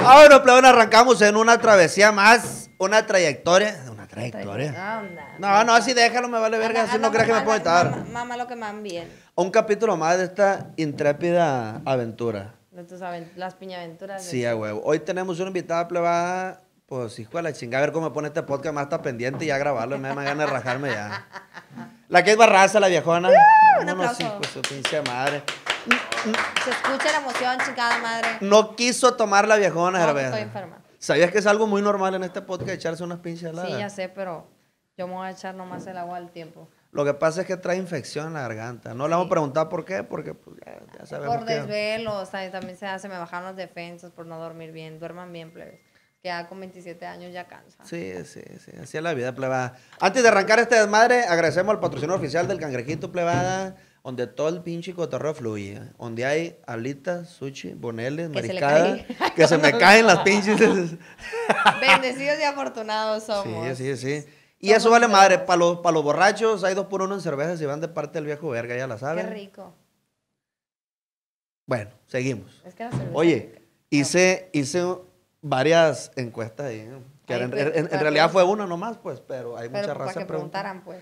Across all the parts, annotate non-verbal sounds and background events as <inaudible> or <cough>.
Ahora, bueno, arrancamos en una travesía más, una trayectoria. Una trayectoria. no, no, así déjalo, me vale verga, así no crees que me puedo estar. Mamá lo que más bien. Un capítulo más de esta intrépida aventura. De tus aventuras, las piñaventuras. Sí, a huevo. Hoy tenemos una invitada plebada, pues hijo de la chinga, a ver cómo me pone este podcast, más está pendiente y ya grabarlo, me da ganas de rajarme ya. La que es barraza, la viejona. Uh, un aplauso. sí, pues su pinche madre. Se escucha la emoción, chingada madre. No quiso tomar la viejona, no, Estoy enferma. ¿Sabías que es algo muy normal en este podcast echarse unas pinches heladas. Sí, ya sé, pero yo me voy a echar nomás el agua al tiempo. Lo que pasa es que trae infección en la garganta. No le vamos a preguntar por qué, porque pues, ya, sabemos. Por desvelo, o sea, también se hace, me bajaron los defensas por no dormir bien. Duerman bien, plebes. Que ya con 27 años ya cansa. Sí, sí, sí. Así es la vida, plebada. Antes de arrancar este desmadre, agradecemos al patrocinador oficial del Cangrejito, plebada donde todo el pinche cotorreo fluye, donde hay alitas, sushi, boneles, mariscadas, <laughs> que se me <laughs> caen las pinches. Bendecidos y afortunados somos. Sí, sí, sí. Y eso vale madre, para los, para los borrachos hay dos por uno en cervezas y van de parte del viejo verga, ya la saben. Qué rico. Bueno, seguimos. Es que Oye, hice, hice varias encuestas ahí. en, realidad fue una nomás, pues, pero hay muchas razas. Para que preguntaran, pues.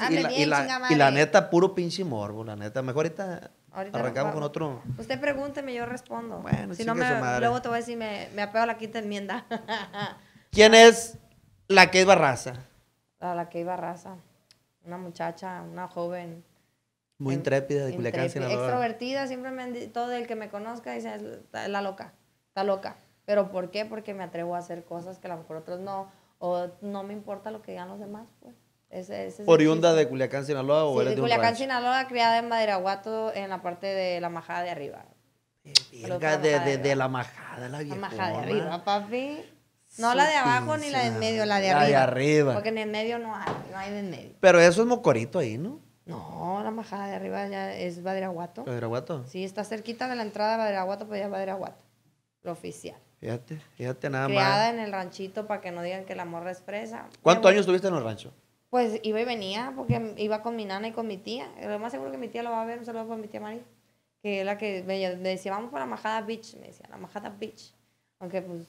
Ah, y la, y, la, neta, puro pinche morbo, la neta. Mejor ahorita, arrancamos con otro. Usted pregúnteme, yo respondo. Bueno, si no me, luego te voy a decir, me, me apego a la quinta enmienda. <laughs> ¿Quién es la que iba raza la que iba raza. Una muchacha, una joven. Muy intrépida Extrovertida, siempre me todo el que me conozca dice, la loca, está loca. ¿Pero por qué? Porque me atrevo a hacer cosas que a lo mejor otros no, o no me importa lo que digan los demás, pues. Ese, Oriunda de Culiacán, Sinaloa o de, Culiacán, Sinaloa, criada en Badiraguato, en la parte de la majada de arriba. de, de, la majada, la vieja. La majada de arriba, papi. No la de abajo ni la de en medio, la de arriba. La de arriba. Porque en el medio no hay, no hay de medio. Pero eso es mocorito ahí, ¿no? No, la majada de arriba ya es Badiraguato. ¿Badiraguato? Sí, está cerquita de la entrada de Badiraguato, pues ya es Badiraguato. Lo oficial. Fíjate, fíjate nada más. Criada en el ranchito para que no digan que la morra es presa. ¿Cuántos años estuviste en el rancho? pues iba y venía porque iba con mi nana y con mi tía. Lo más seguro que mi tía lo va a ver, un saludo para mi tía María, que es la que me, decía, vamos para Majada Beach, me decía, la Majada Beach. Aunque pues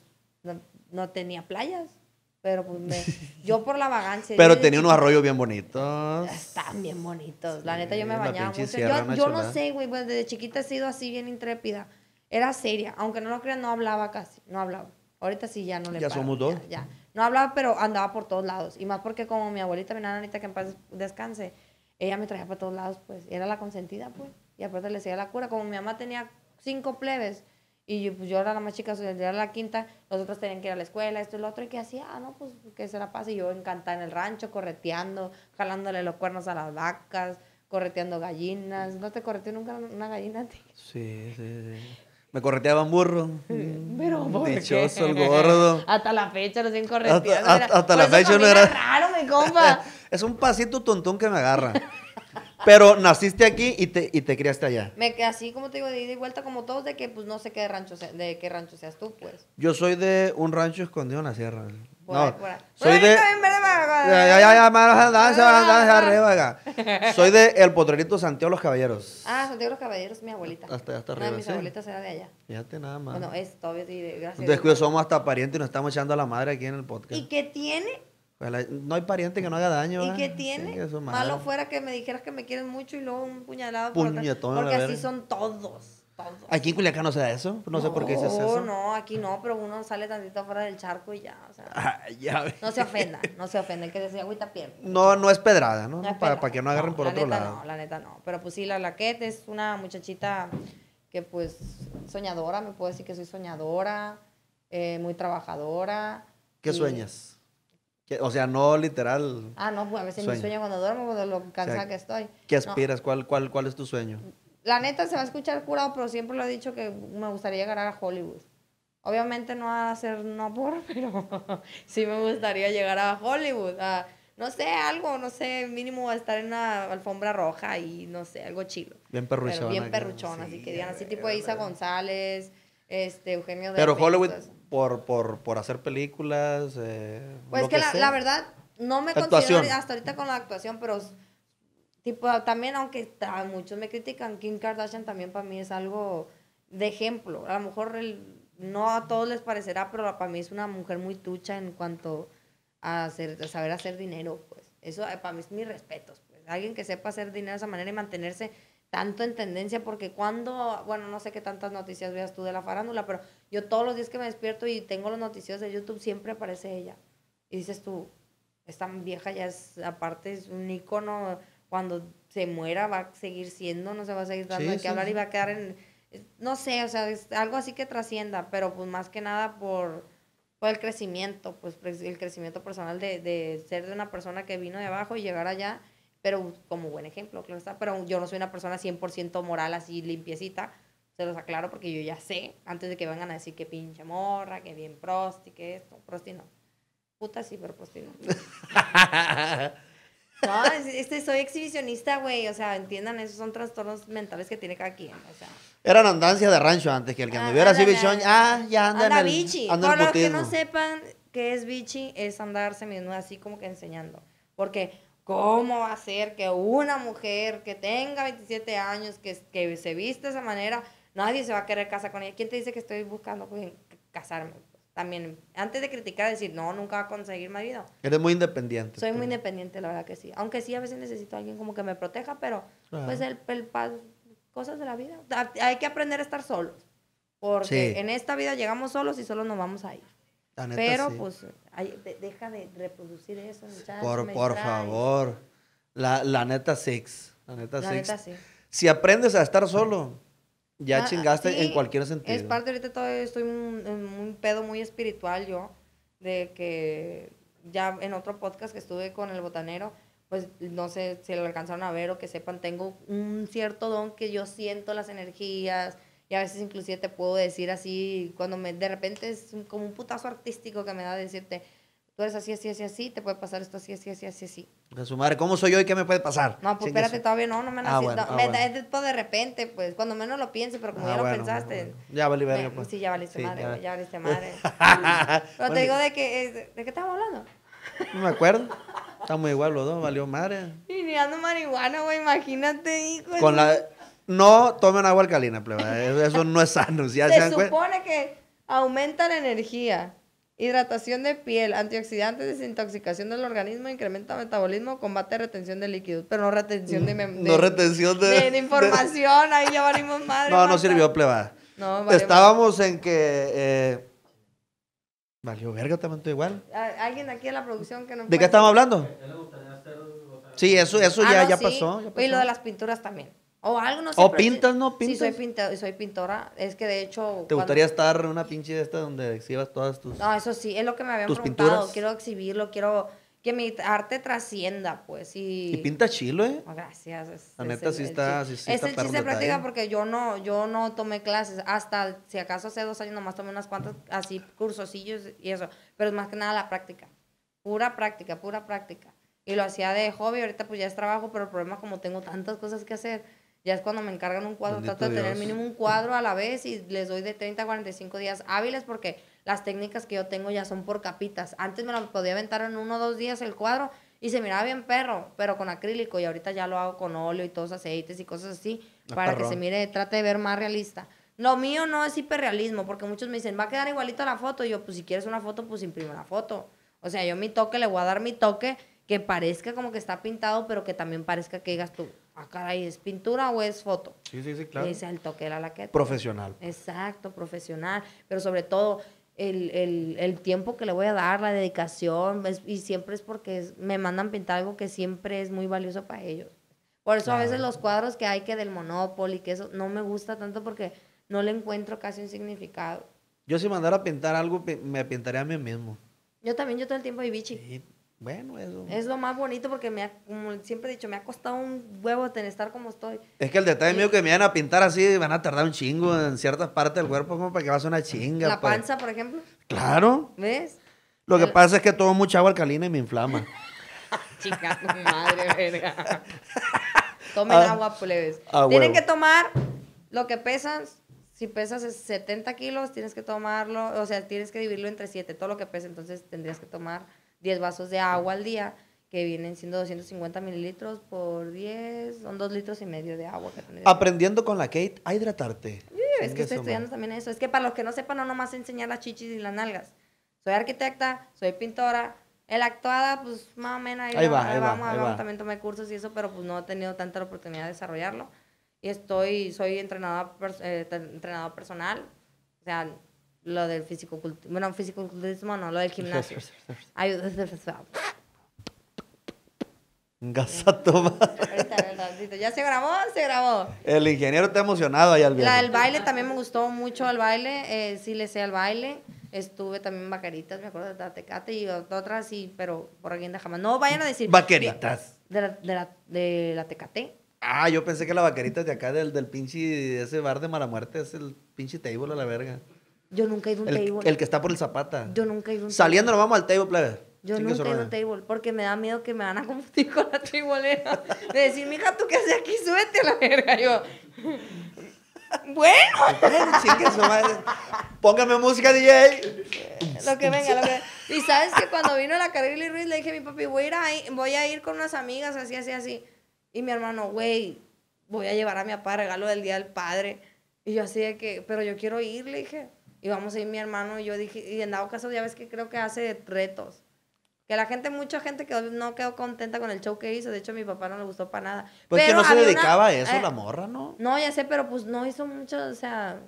no, tenía playas, pero pues <laughs> yo por la vagancia. pero tenía unos arroyos bien bonitos. Están bien bonitos. la neta, yo me bañaba Yo, yo no sé, güey, pues desde chiquita he sido así bien intrépida. Era seria, aunque no lo crean, no hablaba casi, no hablaba. Ahorita sí ya no le Ya ya no hablaba, pero andaba por todos lados. Y más porque como mi abuelita, mi nanita, que en paz descanse, ella me traía por todos lados, pues. Era la consentida, pues. Y aparte le decía la cura. Como mi mamá tenía cinco plebes, y yo, pues yo era la más chica, era la quinta, los otros tenían que ir a la escuela, esto y lo otro, y que hacía, ah, no, pues que se la pase. Y yo encantada en el rancho, correteando, jalándole los cuernos a las vacas, correteando gallinas. ¿No te correteó nunca una gallina? Tío? Sí, sí, sí. Me correteaban burro. Pero mm, ¿por Dichoso el gordo. Hasta la fecha no se Hasta, hasta, hasta la fecha no era. raro, mi compa. <laughs> es un pasito tontón que me agarra. Pero naciste aquí y te, y te criaste allá. Me, así como te digo, de ida y vuelta como todos, de que pues no sé qué rancho, de qué rancho seas tú, pues. Yo soy de un rancho escondido en la sierra. No, soy de. Ya, ya, ya, arriba acá. <laughs> Soy de El Potrerito Santiago Los Caballeros. Ah, Santiago Los Caballeros, mi abuelita. Hasta, hasta arriba. Una mis abuelitas era de allá. Fíjate nada más. Bueno, es y de gracias. somos hasta parientes y nos estamos echando a la madre aquí en el podcast. ¿Y qué tiene? no hay pariente que no haga daño. ¿Y qué tiene? Malo fuera que me dijeras que me quieren mucho y luego un puñalado. Puñetón, Porque así son todos. Aquí en Culiacán no se da eso, no, sé por qué dices eso. No, no, aquí no, pero uno sale tantito afuera del charco y ya, ah, no se ofenda, no se ofenda, el que decía agüita pierna No, no es pedrada, ¿no? Para, para, que no agarren por otro lado. No, la neta no, pero pues sí, la Laquete es una muchachita que pues soñadora, me puedo decir que soy soñadora, eh, muy trabajadora. ¿Qué sueñas? o sea, no literal. Ah, no, pues a veces me sueño cuando duermo, cuando pues, lo cansada que estoy. ¿Qué aspiras? ¿Cuál, cuál, ¿Cuál es tu sueño? La neta se va a escuchar curado, pero siempre lo he dicho que me gustaría llegar a Hollywood. Obviamente no va a ser no por, <laughs> pero sí me gustaría llegar a Hollywood. no sé, algo, no sé, mínimo estar en una alfombra roja y no sé, algo chido. Bien perruchón. bien perruchona, así que digan, así tipo de Isa González, este, Eugenio de Pero Hollywood por, por, por, hacer películas. Eh, pues que, que la, verdad, no me considero hasta ahorita con la actuación, pero tipo, también aunque a muchos me critican, Kim Kardashian también para mí es algo de ejemplo. A lo mejor no a todos les parecerá, pero para mí es una mujer muy tucha en cuanto a, saber hacer dinero, pues. Eso eh, para mí es mis respetos, pues. Alguien que sepa hacer dinero de esa manera y mantenerse tanto en tendencia, porque cuando, bueno, no sé qué tantas noticias veas tú de la farándula, pero yo todos los días que me despierto y tengo los noticias de YouTube, siempre aparece ella. Y dices tú, esta vieja ya es, aparte, es un icono, cuando se muera va a seguir siendo, no se va a seguir dando hay de hablar y va a quedar en, no sé, o sea, algo así que trascienda, pero pues más que nada por, el crecimiento, pues, pues el crecimiento personal de, ser de una persona que vino de abajo y llegar allá, pero pues, como buen ejemplo, claro está, pero yo no soy una persona 100% moral así limpiecita, se los aclaro porque yo ya sé, antes de que vengan a decir que pinche morra, que bien prosti, que esto, prosti no. Puta sí, pero prosti no. <laughs> No, este, soy exhibicionista, güey. O sea, entiendan, esos son trastornos mentales que tiene cada quien. O sea. Eran andancia de rancho antes que el que anduviera así bichón. Ah, ya anda, anda bichi. Por los que no sepan qué es bichi, es andarse así como que enseñando. Porque, ¿cómo va a ser que una mujer que tenga 27 años, que, que se viste de esa manera, nadie se va a querer casar con ella? ¿Quién te dice que estoy buscando pues, casarme? también, antes de criticar, decir, no, nunca va a conseguir marido. Eres muy independiente. Soy muy pues. independiente, la verdad que sí. Aunque sí, a veces necesito a alguien como que me proteja, pero pues el, el, cosas de la vida. Hay que aprender a estar solos. Porque en esta vida llegamos solos y solos nos vamos a ir. Neta, pero pues deja de reproducir eso. por, favor. La, la neta six. La neta la Neta, sí. Si aprendes a estar solo, ya ah, chingaste en cualquier sentido. Es parte, ahorita estoy en un, un, pedo muy espiritual yo, de que ya en otro podcast que estuve con el botanero, pues no sé si lo alcanzaron a ver o que sepan, tengo un cierto don que yo siento las energías y a veces inclusive te puedo decir así, cuando me, de repente es como un putazo artístico que me da decirte, tú eres así, así, así, así, te puede pasar esto así, así, así, así, así. su madre, ¿cómo soy yo y qué me puede pasar? No, pues espérate, todavía no, no me han Ah, bueno, ah, bueno. Es de repente, pues, cuando menos lo piense, pero como ah, ya lo pensaste. Ya valí verga, pues. Sí, ya valiste madre, ya, ya valiste madre. <laughs> pero te digo de que, eh, ¿de, qué estamos hablando? no me acuerdo. Estamos igual los dos, valió madre. Y ni ando marihuana, güey, imagínate, hijo. Con la... No tomen agua alcalina, pleba. Eso no es sano. ya se, se supone que aumenta la energía. Hidratación de piel, antioxidantes, desintoxicación del organismo, incrementa metabolismo, combate retención de líquidos. Pero no retención de... Mm, no retención de... información, ahí ya valimos madre. No, no sirvió pleba. Estábamos en que... Eh, valió verga, también estoy igual. ¿Alguien aquí en la producción que no... ¿De qué estábamos hablando? Sí, eso, eso ah, ya, pasó, ya pasó. Y lo de las pinturas también. O algo, no sé. O pintas, ¿no? Pintas. Sí, soy, soy pintora. Es que de hecho. ¿Te gustaría estar en una pinche de esta donde exhibas todas tus. No, eso sí, es lo que me habían preguntado. Quiero exhibirlo, quiero que mi arte trascienda, pues. Y, pinta chilo, ¿eh? Oh, gracias. La neta sí, está, sí, es el chiste práctica porque yo no, yo no tomé clases. Hasta si acaso hace dos años nomás tomé unas cuantas así cursosillos y eso. Pero es más que nada la práctica. Pura práctica, pura práctica. Y lo hacía de hobby, ahorita pues ya es trabajo, pero el problema como tengo tantas cosas que hacer, ya es cuando me encargan un cuadro, trato de tener mínimo un cuadro a la vez y les doy de 30 a 45 días hábiles porque las técnicas que yo tengo ya son por capitas. Antes me lo podía aventar en uno o dos días el cuadro y se miraba bien perro, pero con acrílico y ahorita ya lo hago con óleo y todos aceites y cosas así ah, para que se mire, trate de ver más realista. Lo mío no es hiperrealismo, porque muchos me dicen, va a quedar igualito la foto. Y yo, pues si quieres una foto, pues imprime la foto. O sea, yo mi toque, le voy a dar mi toque que parezca como que está pintado, pero que también parezca que digas tú, ah, caray, ¿es pintura o es foto? Sí, sí, sí, claro. Dice es el toque de la laqueta. Profesional. Exacto, profesional. Pero sobre todo, el, el, el, tiempo que le voy a dar, la dedicación, y siempre es porque me mandan pintar algo que siempre es muy valioso para ellos. Por eso a veces los cuadros que hay que del Monopoly, que eso no me gusta tanto porque no le encuentro casi un significado. Yo si mandara a pintar algo, me pintaría a mí mismo. Yo también, yo todo el tiempo y bichi. Sí, bueno, eso. Es lo más bonito porque me ha, como siempre he dicho, me ha costado un huevo tener estar como estoy. Es que el detalle mío que me van a pintar así van a tardar un chingo en ciertas partes del cuerpo, como para que vas a una chinga. La pues. panza, por ejemplo. Claro. ¿Ves? Lo que pasa es que tomo mucha agua alcalina y me inflama. <laughs> Chica, madre verga. <laughs> Tomen ah, agua, plebes. Ah, Tienen que tomar lo que pesas. Si pesas 70 kilos, tienes que tomarlo, o sea, tienes que dividirlo entre 7, todo lo que pesa, entonces tendrías que tomar 10 vasos de agua al día, que vienen siendo 250 mililitros por 10, son 2 litros y medio de agua. Que Aprendiendo con la Kate a hidratarte. es que, estoy estudiando también eso. Es que para los que no sepan, no nomás enseñar las chichis y las nalgas. Soy arquitecta, soy pintora, el actuada, pues más o menos ahí, va, vamos, también tomé cursos y eso, pero pues no he tenido tanta la oportunidad de desarrollarlo. Y estoy, soy entrenada eh, entrenador personal, o sea, lo del físico bueno, físico-culturismo no, lo del <laughs> gimnasio. Ayuda. <laughs> Gasato. <laughs> Ya se grabó, se grabó. El ingeniero está emocionado ahí al La del baile también me gustó mucho el baile. Eh, sí le sé al baile. Estuve también vaqueritas, me acuerdo, de Tecate y otras, sí, pero por alguien de jamás. No vayan a decir. Vaqueritas. De la, de la, Tecate. Ah, yo pensé que la vaquerita de acá, del, del pinche, ese bar de muerte es el pinche table a la verga. Yo nunca he ido a un table. El que está por el zapata. Yo nunca he ido a un Saliendo nos vamos al table, plebe. Yo nunca he ido a un table porque me da miedo que me van a confundir con la tribolera. De decir, mija, ¿tú qué haces aquí? Súbete a la verga. Yo... Bueno. Póngame música, DJ. Lo que venga, lo que... venga. Y sabes que cuando vino la Lee Ruiz le dije a mi papi, voy a ir, voy a ir con unas amigas, así, así, así. Y mi hermano, güey, voy a llevar a mi papá regalo del Día del Padre. Y yo así de que, pero yo quiero ir, le dije íbamos a ir mi hermano y yo dije, y en dado caso ya ves que creo que hace retos. Que la gente, mucha gente quedó, no quedó contenta con el show que hizo. De hecho, a mi papá no le gustó para nada. Pues pero que no se dedicaba a eso eh, la morra, ¿no? No, ya sé, pero pues no hizo mucho, o sea...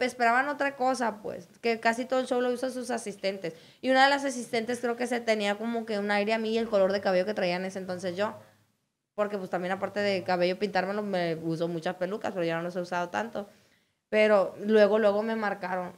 esperaban otra cosa, pues, que casi todo el show lo hizo sus asistentes. Y una de las asistentes creo que se tenía como que un aire a mí y el color de cabello que traía en ese entonces yo. Porque pues también aparte de cabello pintármelo, me usó muchas pelucas, pero ya no los he usado tanto. Pero luego, luego me marcaron.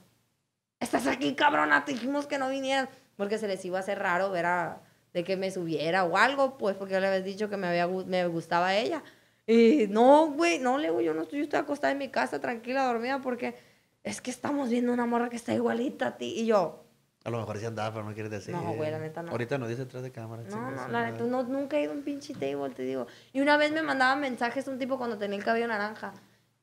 Estás aquí, cabrona, te dijimos que no vinieras. Porque se les iba a hacer raro ver a, de que me subiera o algo, pues, porque yo le había dicho que me, había, me gustaba ella. Y no, güey, no, le digo, yo no estoy, yo estoy acostada en mi casa, tranquila, dormida, porque es que estamos viendo una morra que está igualita a ti. Y yo. A lo mejor sí andaba, pero no quieres decir. No, güey, la neta no. Ahorita no dice detrás de cámara. No, no, la neta, no, nunca he ido a un pinche table, te digo. Y una vez me mandaba mensajes un tipo cuando tenía el cabello naranja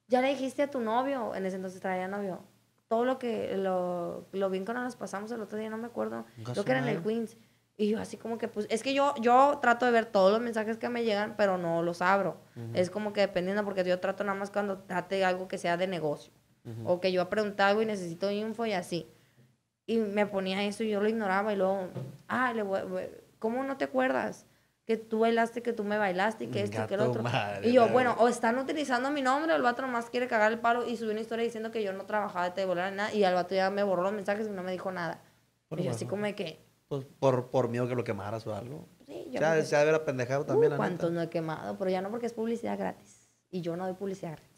ya le dijiste a tu novio, en ese entonces traía novio, todo lo que, lo, lo bien nos pasamos el otro día, no me acuerdo, lo que era en el ¿eh? Queens. Y yo así como que, pues, es que yo, yo trato de ver todos los mensajes que me llegan, pero no los abro. Es como que dependiendo, porque yo trato nada más cuando trate algo que sea de negocio. O que yo pregunté algo y necesito info y así. Y me ponía eso y yo lo ignoraba y luego, ah, ¿cómo no te acuerdas? que tú bailaste, que tú me bailaste y que esto y que el otro. y yo, bueno, o están utilizando mi nombre, o el vato nomás quiere cagar el palo y subió una historia diciendo que yo no trabajaba de volar nada y el vato ya me borró los mensajes y no me dijo nada. y yo así como de que... Pues por, por miedo que lo quemaras o algo. Sí, yo ya, ha de haber apendejado uh, también. Uh, ¿Cuántos no he quemado? Pero ya no porque es publicidad gratis. Y yo no doy publicidad gratis.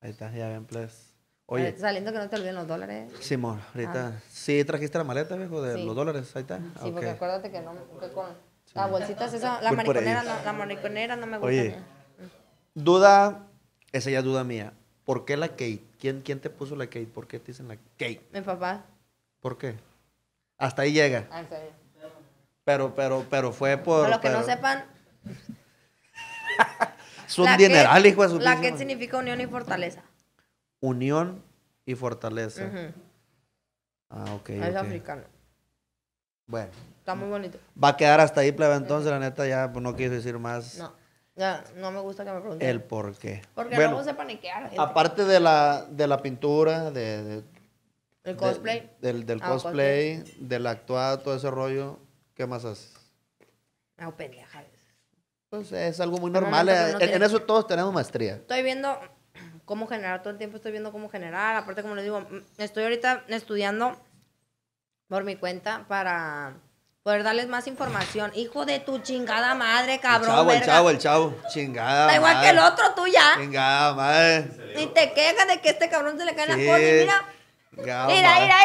Ahí está, ya ven, pues. Oye. saliendo que no te olviden los dólares. Simón, ahorita. Ah. Sí, trajiste la maleta, viejo, de los dólares. Ahí está. Sí, porque acuérdate que, no, que con la Las bolsitas, esa, la mariconera, no, la mariconera no me gusta. Oye, mm. duda, esa ya duda mía. ¿Por qué la Kate? ¿Quién, ¿Quién te puso la Kate? ¿Por qué te dicen la Kate? Mi papá. ¿Por qué? Hasta ahí llega. Ah, está Pero, pero, pero fue por. Para los que no sepan. <laughs> Son dineral, hijo su La Kate significa unión y fortaleza. Unión y fortaleza. Ah, ok. Es africano. Bueno. Está muy bonito. Va a quedar hasta ahí, plebe. Entonces, la neta, ya pues, no quiero decir más. No. Ya, no me gusta que me pregunten. El por qué. Porque bueno, luego se paniquear. Aparte de la, de la pintura, de, cosplay? del, ah, cosplay, de la actuada, todo ese rollo, ¿qué más haces? pendeja. Pues es algo muy normal. Eh, en, en, eso todos tenemos maestría. Estoy viendo cómo generar, todo el tiempo estoy viendo cómo generar. Aparte, como les digo, estoy ahorita estudiando por mi cuenta para poder darles más información. Hijo de tu chingada madre, cabrón. El chavo, el chavo, el chavo. Chingada. Da igual que el otro, tú ya. Chingada madre. Y te quejas de que este cabrón se le cae la coche, Mira. mira, mira, mira,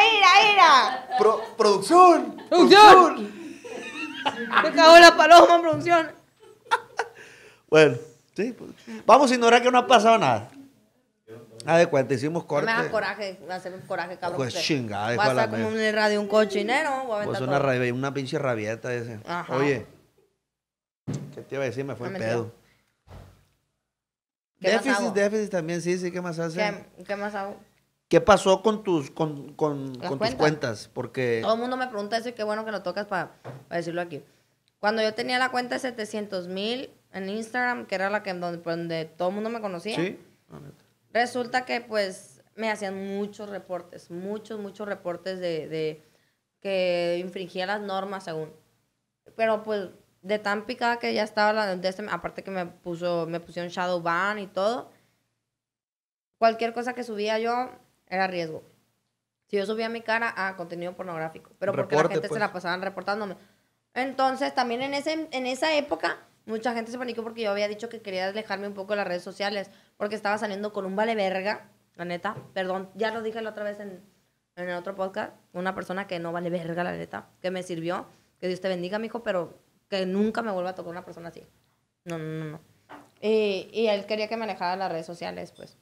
mira. Producción. producción. Producción. cago en la paloma, producción. <laughs> bueno, sí. Pues. Vamos a ignorar que no ha pasado nada. Ah, de cuenta, hicimos corte. me da coraje, me un coraje, cabrón. Pues chingada, Va a la como un radio, un cochinero. pues una, rabia, una pinche rabieta ese. Ajá. Oye, ¿qué te iba a decir? Me fue el pedo. déficit, déficit también, sí, sí, ¿qué más hace? ¿Qué, más hago? ¿Qué pasó con tus, con, con, cuentas? tus cuentas? Porque... Todo el mundo me pregunta eso y qué bueno que lo tocas para decirlo aquí. Cuando yo tenía la cuenta de 700 mil en Instagram, que era la que donde, todo el mundo me conocía. Sí, Resulta que pues me hacían muchos reportes, muchos, muchos reportes de, que infringía las normas según. Pero pues de tan picada que ya estaba la de este, aparte que me puso me pusieron shadow ban y todo. Cualquier cosa que subía yo era riesgo. Si yo subía mi cara a contenido pornográfico, pero porque la gente se pues. la pasaban reportándome. Entonces, también en ese en esa época mucha gente se panicó porque yo había dicho que quería alejarme un poco de las redes sociales, porque estaba saliendo con un vale verga, la neta. Perdón, ya lo dije la otra vez en, el otro podcast. Una persona que no vale verga, la neta, que me sirvió. Que Dios te bendiga, mijo, pero que nunca me vuelva a tocar una persona así. No, no, no, no. Y, él quería que manejara las redes sociales, pues.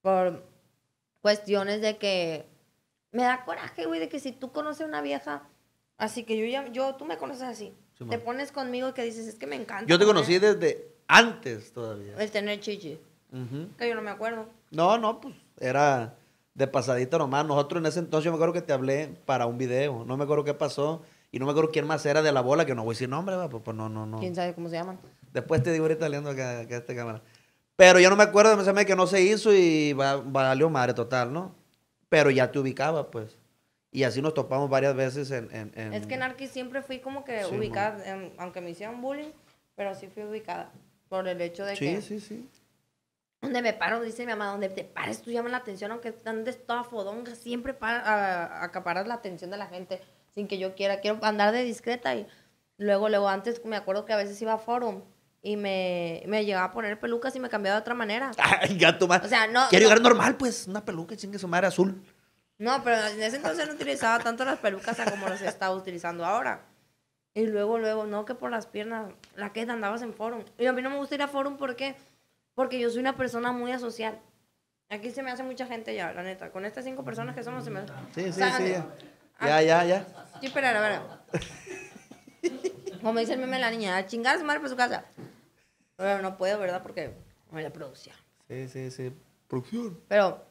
Por cuestiones de que me da coraje, güey, de que si tú conoces a una vieja, así que yo ya, yo, tú me conoces así. te pones conmigo y que dices, es que me encanta. Yo te conocí desde antes todavía. El tener chichi. Que yo no me acuerdo. No, no, pues era de pasadita nomás. Nosotros en ese entonces yo me acuerdo que te hablé para un video. No me acuerdo qué pasó. Y no me acuerdo quién más era de la bola, que no voy a decir nombre, pues, pues no, no, no. ¿Quién sabe cómo se llaman? Después te digo ahorita leyendo acá, que esta cámara. Pero yo no me acuerdo, me parece que no se hizo y valió madre total, ¿no? Pero ya te ubicaba, pues. Y así nos topamos varias veces en... Es que en siempre fui como que ubicada, aunque me hicieron bullying, pero sí fui ubicada por el hecho de que... Sí, sí, sí donde me paro, dice mi mamá, donde te pares tú llamas la atención, aunque andes toda fodonga, siempre para, acaparar la atención de la gente sin que yo quiera. Quiero andar de discreta y luego, luego, antes me acuerdo que a veces iba a forum y me, me llegaba a poner pelucas y me cambiaba de otra manera. <laughs> Ay, gato más. O sea, no. Quiero llegar normal, pues, una peluca, chingue su madre azul. No, pero en ese entonces no utilizaba tanto las pelucas como las estaba utilizando ahora. Y luego, luego, no, que por las piernas, la que andabas en forum. Y a mí no me gusta ir a forum porque porque yo soy una persona muy asocial. Aquí se me hace mucha gente ya, la neta. Con estas cinco personas que somos, se me hace. Sí, sí, sí. Ya. ya, ya, Sí, pero ahora, Como dice el meme la niña, a chingar a su madre por su casa. Pero no puedo, ¿verdad? Porque me la producción. Sí, sí, sí. Producción. Pero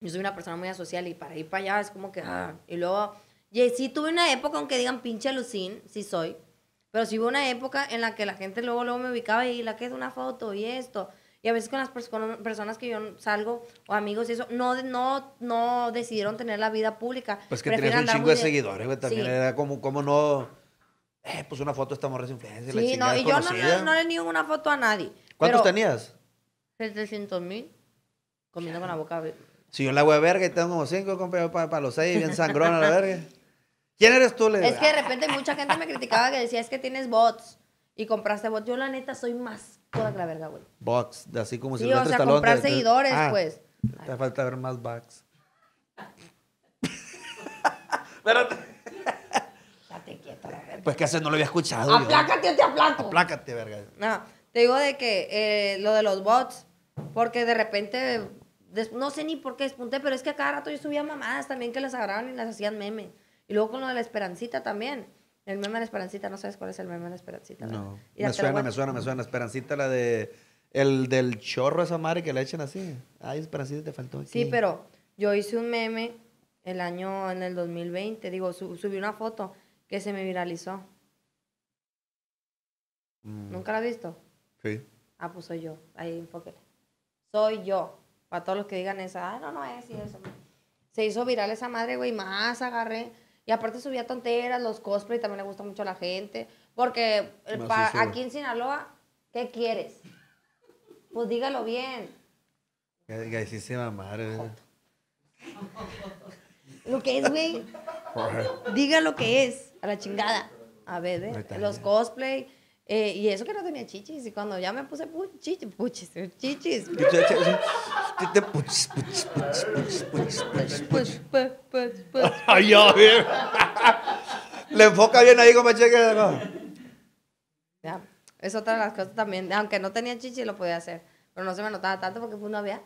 yo soy una persona muy asocial y para ir para allá es como que. Ah. Y luego. Y sí, tuve una época, aunque digan pinche Lucín, sí soy. Pero sí hubo una época en la que la gente luego, luego me ubicaba y la que es una foto y esto. Y a veces con las personas que yo salgo o amigos y eso, no, no, no decidieron tener la vida pública. Pues que tenías un chingo de seguidores, güey. También era como, como no. Eh, pues una foto estamos morra influencia. Sí, no, y yo no, no, le ni una foto a nadie. ¿Cuántos tenías? 700 mil. Comiendo con la boca. Si yo la voy verga y tengo como 5, para, para los 6, bien sangrón a la verga. <laughs> ¿Quién eres tú? Le es que de repente mucha gente me criticaba que decía, es que tienes bots y compraste bots. Yo, la neta, soy más toda que la verga, güey. Bots, así como si Sí, o sea, comprar seguidores, ah, pues. Te falta ver más bugs. <laughs> Espérate. Date quieto, la Pues que haces, no lo había escuchado. Aplácate te aplaco. Aplácate, verga. No, te digo de que eh, lo de los bots, porque de repente, no sé ni por qué despunté, pero es que a cada rato yo subía mamadas también que las agarraban y las hacían meme. Y luego con lo de la esperancita también. El meme de la esperancita, no sabes cuál es el meme de la esperancita. No. Me suena, me suena, me suena. Esperancita, la de. El del chorro esa madre que la echan así. Ay, esperancita, te faltó. Sí, pero yo hice un meme el año, en el 2020. Digo, subí una foto que se me viralizó. Mm. ¿Nunca la has visto? Sí. Ah, pues soy yo. Ahí enfóquele. Soy yo. Para todos los que digan esa, ah, no, no es, y eso. Se hizo viral esa madre, güey. Más agarré y aparte subía tonteras, los cosplay también le gusta mucho a la gente. Porque eh, aquí en Sinaloa, ¿qué quieres? Pues dígalo bien. ¿Qué hiciste eh. Lo que es, güey. Diga lo que es, a la chingada. A ver, ¿eh? los cosplay, eh, y eso que no tenía chichis, y cuando ya me puse puchis, puchis, chichis. puchis, Le enfoca bien ahí como cheque. Ya, es otra de las cosas también. Aunque no tenía chichis, lo podía hacer. Pero no se me notaba tanto porque pues, no había.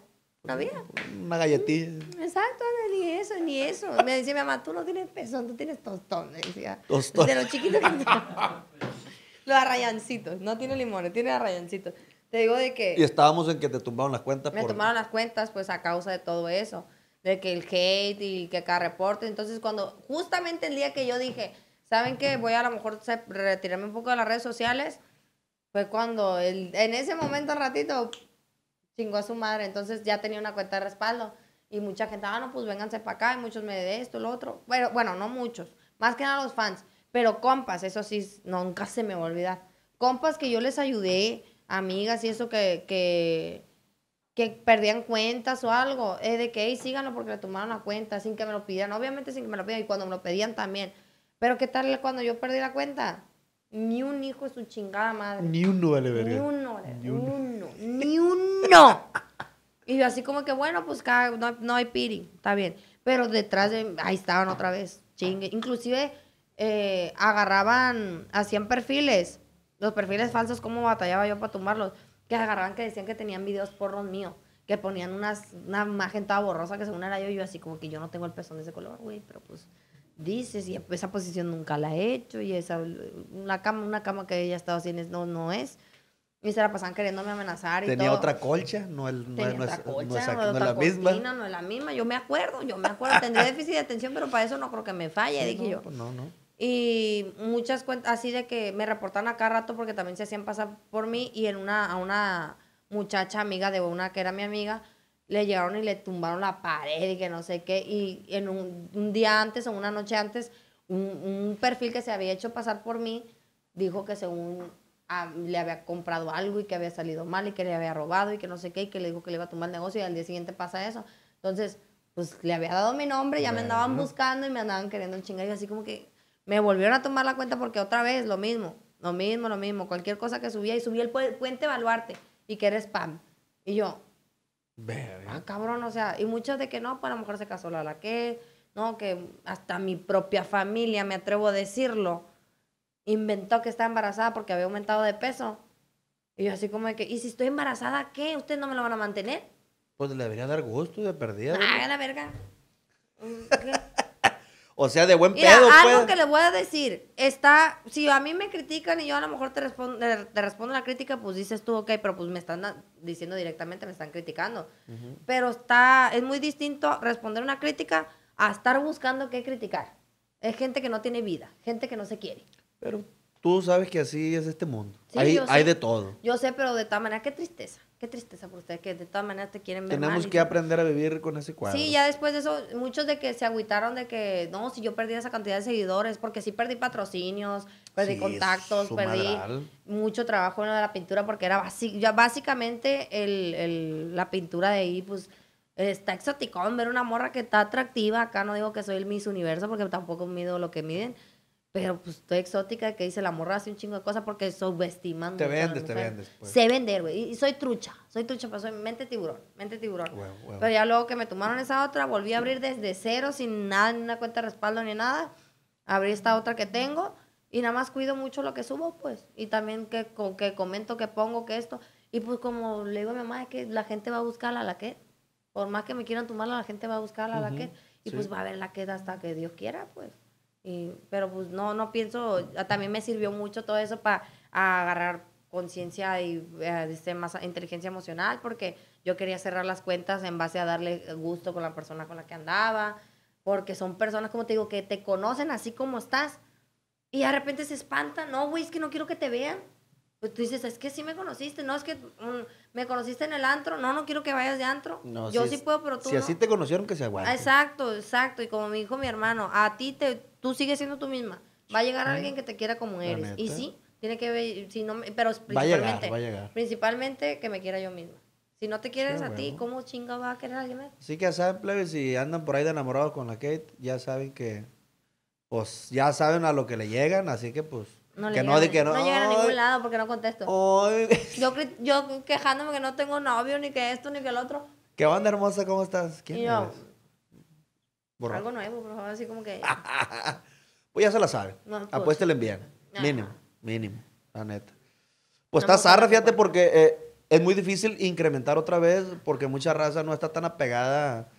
No había. Una galletilla. Exacto, ni eso, ni eso. Me decía mi mamá, tú no tienes pezón, tú tienes tostón. Me decía. Tostón. De los chiquitos que <laughs> a arrayancitos. No tiene limones, tiene arrayancitos. Te digo de que... Y estábamos en que te tumbaron las cuentas. Me tomaron tumbaron las cuentas pues a causa de todo eso. De que el hate y que cada reporte. Entonces cuando justamente el día que yo dije, ¿saben qué? Voy a, lo mejor retirarme un poco de las redes sociales. Fue cuando el, en ese momento ratito chingó a su madre. Entonces ya tenía una cuenta de respaldo. Y mucha gente, ah, no, pues vénganse para acá. Y muchos me de esto, lo otro. Pero bueno, no muchos. Más que nada los fans. Pero compas, eso sí, nunca se me va a olvidar. Compas que yo les ayudé, amigas y eso que, que, perdían cuentas o algo, es de que, hey, síganlo porque le tomaron la cuenta sin que me lo pidieran. Obviamente sin que me lo pidieran y cuando me lo pedían también. Pero ¿qué tal cuando yo perdí la cuenta? Ni un hijo es su chingada madre. Ni uno vale Ni uno, ni uno, uno. ni uno. y así como que, bueno, pues no, hay piri, está bien. Pero detrás de, ahí estaban otra vez, chingue. Inclusive eh, agarraban, hacían perfiles, los perfiles falsos, cómo batallaba yo para tumbarlos, que agarraban que decían que tenían videos porros míos, que ponían unas, una imagen toda borrosa que según era yo, yo así como que yo no tengo el pezón de ese color, güey, pero pues dices, y esa posición nunca la he hecho, y esa, una cama, una cama que ella estaba haciendo no, no es. Y se la pasaban queriéndome amenazar y Tenía otra colcha, no, el, no, es, la misma. no es la misma, yo me acuerdo, yo me acuerdo. tenía déficit de atención, pero para eso no creo que me falle, dije yo. Pues no, no. Y muchas cuentas, así de que me reportaron acá rato porque también se hacían pasar por mí y en una, a una muchacha amiga de una que era mi amiga, le llegaron y le tumbaron la pared y que no sé qué. Y en un, día antes o una noche antes, un, perfil que se había hecho pasar por mí dijo que según ah, le había comprado algo y que había salido mal y que le había robado y que no sé qué y que le dijo que le iba a tumbar el negocio y al día siguiente pasa eso. Entonces, pues le había dado mi nombre, ya me andaban buscando y me andaban queriendo chingar y así como que me volvieron a tomar la cuenta porque otra vez lo mismo, lo mismo, lo mismo. Cualquier cosa que subía y subía el puente evaluarte y que eres spam. Y yo, ah, cabrón, o sea, y muchos de que no, pues a lo mejor se casó la la que, no, que hasta mi propia familia, me atrevo a decirlo, inventó que está embarazada porque había aumentado de peso. Y yo así como de que, ¿y si estoy embarazada qué? ¿Ustedes no me lo van a mantener? Pues le debería dar gusto de perdida. Ah, la verga. Mm, ¿Qué? O sea, de buen pedo. Algo pues. que le voy a decir, está, si a mí me critican y yo a lo mejor te respondo, te la crítica, pues dices tú, ok, pero pues me están diciendo directamente, me están criticando. Pero está, es muy distinto responder una crítica a estar buscando qué criticar. Es gente que no tiene vida, gente que no se quiere. Pero tú sabes que así es este mundo. hay, hay de todo. Yo sé, pero de tal manera, qué tristeza qué tristeza por usted, que de todas maneras te quieren ver Tenemos que aprender a vivir con ese cuadro. Sí, ya después de eso, muchos de que se agüitaron de que, no, si yo perdí esa cantidad de seguidores, porque sí perdí patrocinios, perdí contactos, perdí mucho trabajo en la pintura, porque era ya básicamente la pintura de ahí, pues, está exoticón ver una morra que está atractiva. Acá no digo que soy el Miss Universo, porque tampoco mido lo que miden, pero pues estoy exótica que dice la morra hace un chingo de cosas porque subestimando. Te vendes, te vendes. Pues. Sé vender, güey. Y, soy trucha, soy trucha, pero soy mente tiburón, mente tiburón. Pero ya luego que me tomaron esa otra, volví a abrir desde cero, sin nada, ni una cuenta de respaldo ni nada. Abrí esta otra que tengo y nada más cuido mucho lo que subo, pues. Y también que, con, que comento, que pongo, que esto. Y pues como le digo a mi mamá, es que la gente va a buscarla, a la que. Por más que me quieran tomarla, la gente va a buscarla la, que. Y pues va a ver la que hasta que Dios quiera, pues. Y, pero pues no, no pienso, ah, también me sirvió mucho todo eso para agarrar conciencia y eh, este, más inteligencia emocional, porque yo quería cerrar las cuentas en base a darle gusto con la persona con la que andaba, porque son personas, como te digo, que te conocen así como estás y de repente se espantan, no, güey, es que no quiero que te vean pues tú dices, es que sí me conociste, no es que mm, me conociste en el antro, no, no quiero que vayas de antro. yo sí puedo, pero tú. Si así te conocieron, que se aguante. Exacto, exacto. Y como me dijo mi hermano, a ti te, tú sigues siendo tú misma. Va a llegar alguien que te quiera como eres. Y sí, tiene que ver, si no, pero principalmente, principalmente que me quiera yo misma. Si no te quieres a ti, ¿cómo chinga va a querer a alguien más? que ya saben, plebes, si andan por ahí de enamorados con la Kate, ya saben que, pues, ya saben a lo que le llegan, así que, pues, no que, que no, no a ningún lado porque no contesto. Yo, <laughs> yo quejándome que no tengo novio, ni que esto, ni que el otro. ¿Qué onda, hermosa? ¿Cómo estás? ¿Quién eres? Algo nuevo, por favor, así como que. <laughs> pues ya se la sabe. Apuesta bien. envían. Mínimo, mínimo, la neta. Pues está zarra, fíjate, pues. porque eh, es muy difícil incrementar otra vez, porque mucha raza no está tan apegada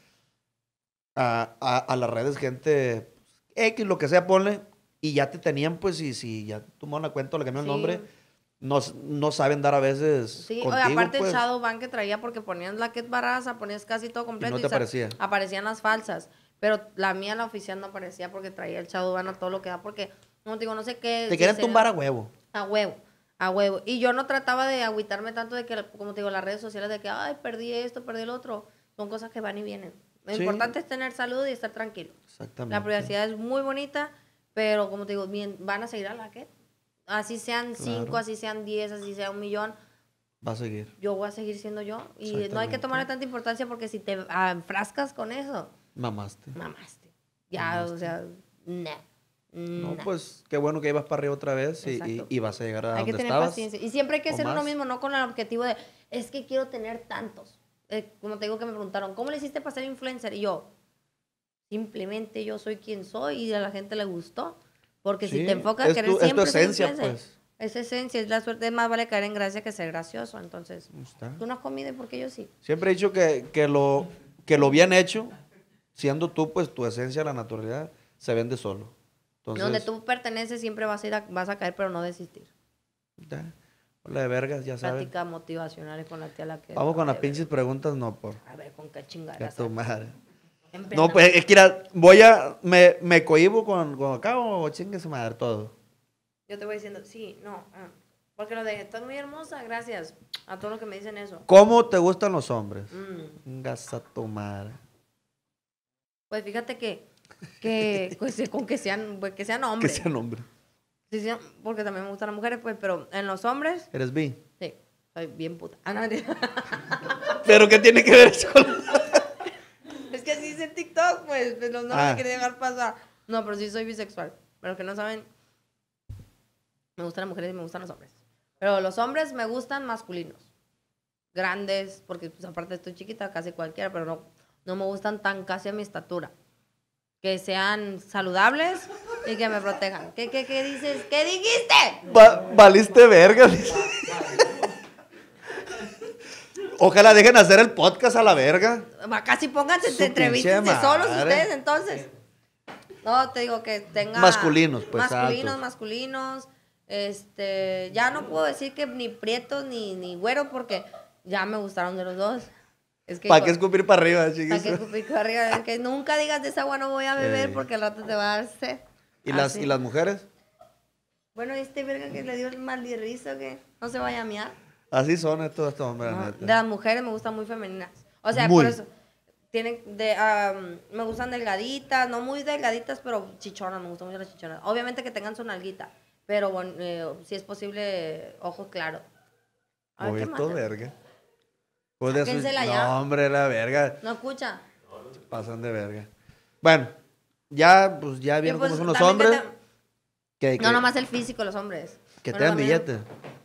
a, a las redes, gente X, lo que sea, ponle y ya te tenían, pues, y si ya tomaron la cuenta o le cambiaron el nombre, no, no, saben dar a veces. Sí, contigo, aparte el pues. Shadow Ban que traía porque ponían la que es barraza ponías casi todo completo. Y no te parecía Aparecían las falsas. Pero la mía, la oficial, no aparecía porque traía el Shadow Ban a todo lo que da, porque, no digo, no sé qué. Te quieren tumbar a huevo. A huevo. A huevo. Y yo no trataba de agüitarme tanto de que, como te digo, las redes sociales de que, ay, perdí esto, perdí el otro. Son cosas que van y vienen. Lo importante es tener salud y estar tranquilo. Exactamente. La privacidad es muy bonita pero como te digo, bien, van a seguir a la que Así sean cinco, así sean diez, así sea un millón. Va a seguir. Yo voy a seguir siendo yo. Y no hay que tomarle tanta importancia porque si te enfrascas con eso. Mamaste. Mamaste. Ya, o sea, no. No, pues qué bueno que ibas para arriba otra vez y, y, vas a llegar a hay que tener estabas, Paciencia. Y siempre hay que ser lo uno mismo, no con el objetivo de, es que quiero tener tantos. Eh, como te digo que me preguntaron, ¿cómo le hiciste para ser influencer? Y yo, Simplemente yo soy quien soy y a la gente le gustó. Porque si te enfocas a querer siempre es tu esencia, pues. Es esencia, es la suerte. Más vale caer en gracia que ser gracioso. Entonces, tú no has porque yo sí. Siempre he dicho que, que, lo, que lo bien hecho, siendo tú, pues tu esencia, la naturalidad, se vende solo. Donde tú perteneces siempre vas a, ir vas a caer, pero no desistir. Hola de vergas, ya sabes. motivacionales con la tía la que. Vamos con las pinches preguntas, no, por. A ver, con qué tu madre. No, pues es que era, voy a, me, cohibo con, acá o chingue su madre todo. Yo te voy diciendo, sí, no, ah, porque lo dejé, estás muy hermosa, gracias a todos los que me dicen eso. ¿Cómo te gustan los hombres? Mm. tu tomar. Pues fíjate que, que <laughs> pues, con que sean, pues, que sean hombres. Que sean hombres. Sí, sí, porque también me gustan las mujeres, pues, pero en los hombres. ¿Eres bi? Sí, soy bien puta. Ah, <laughs> pero ¿qué tiene que ver eso con pues, pues, no me ah. dejar pasar. No, pero sí soy bisexual. Pero que no saben, me gustan las mujeres y me gustan los hombres. Pero los hombres me gustan masculinos. Grandes, porque pues, aparte estoy chiquita, casi cualquiera, pero no, no me gustan tan casi a mi estatura. Que sean saludables y que me protejan. ¿Qué, qué, qué dices? ¿Qué dijiste? valiste verga. Ojalá dejen hacer el podcast a la verga. Casi pónganse, entrevistas solos ustedes entonces. No, te digo que tenga. Masculinos, pues. Masculinos, masculinos. Este. Ya no puedo decir que ni Prieto ni, ni güero porque ya me gustaron de los dos. ¿Para qué escupir para arriba, chiquis? ¿Para qué escupir para arriba? que nunca digas de esa agua no voy a beber porque al rato te va a hacer... ¿Y, las, ¿Y las mujeres? Bueno, este verga que le dio el mal que no se vaya a miar. Así son estos, estos hombres. de las mujeres me gustan muy femeninas. O sea, por eso. Tienen de, me gustan delgaditas, no muy delgaditas, pero chichonas, me gustan mucho las chichonas. Obviamente que tengan su nalguita, pero bueno, eh, si es posible, Ojo claro Ay, esto, verga. Pues la no, hombre, la verga. No escucha. Pasan de verga. Bueno, ya, pues, ya vieron pues, cómo son los hombres. Que no, nomás el físico, los hombres. Que tengan billetes.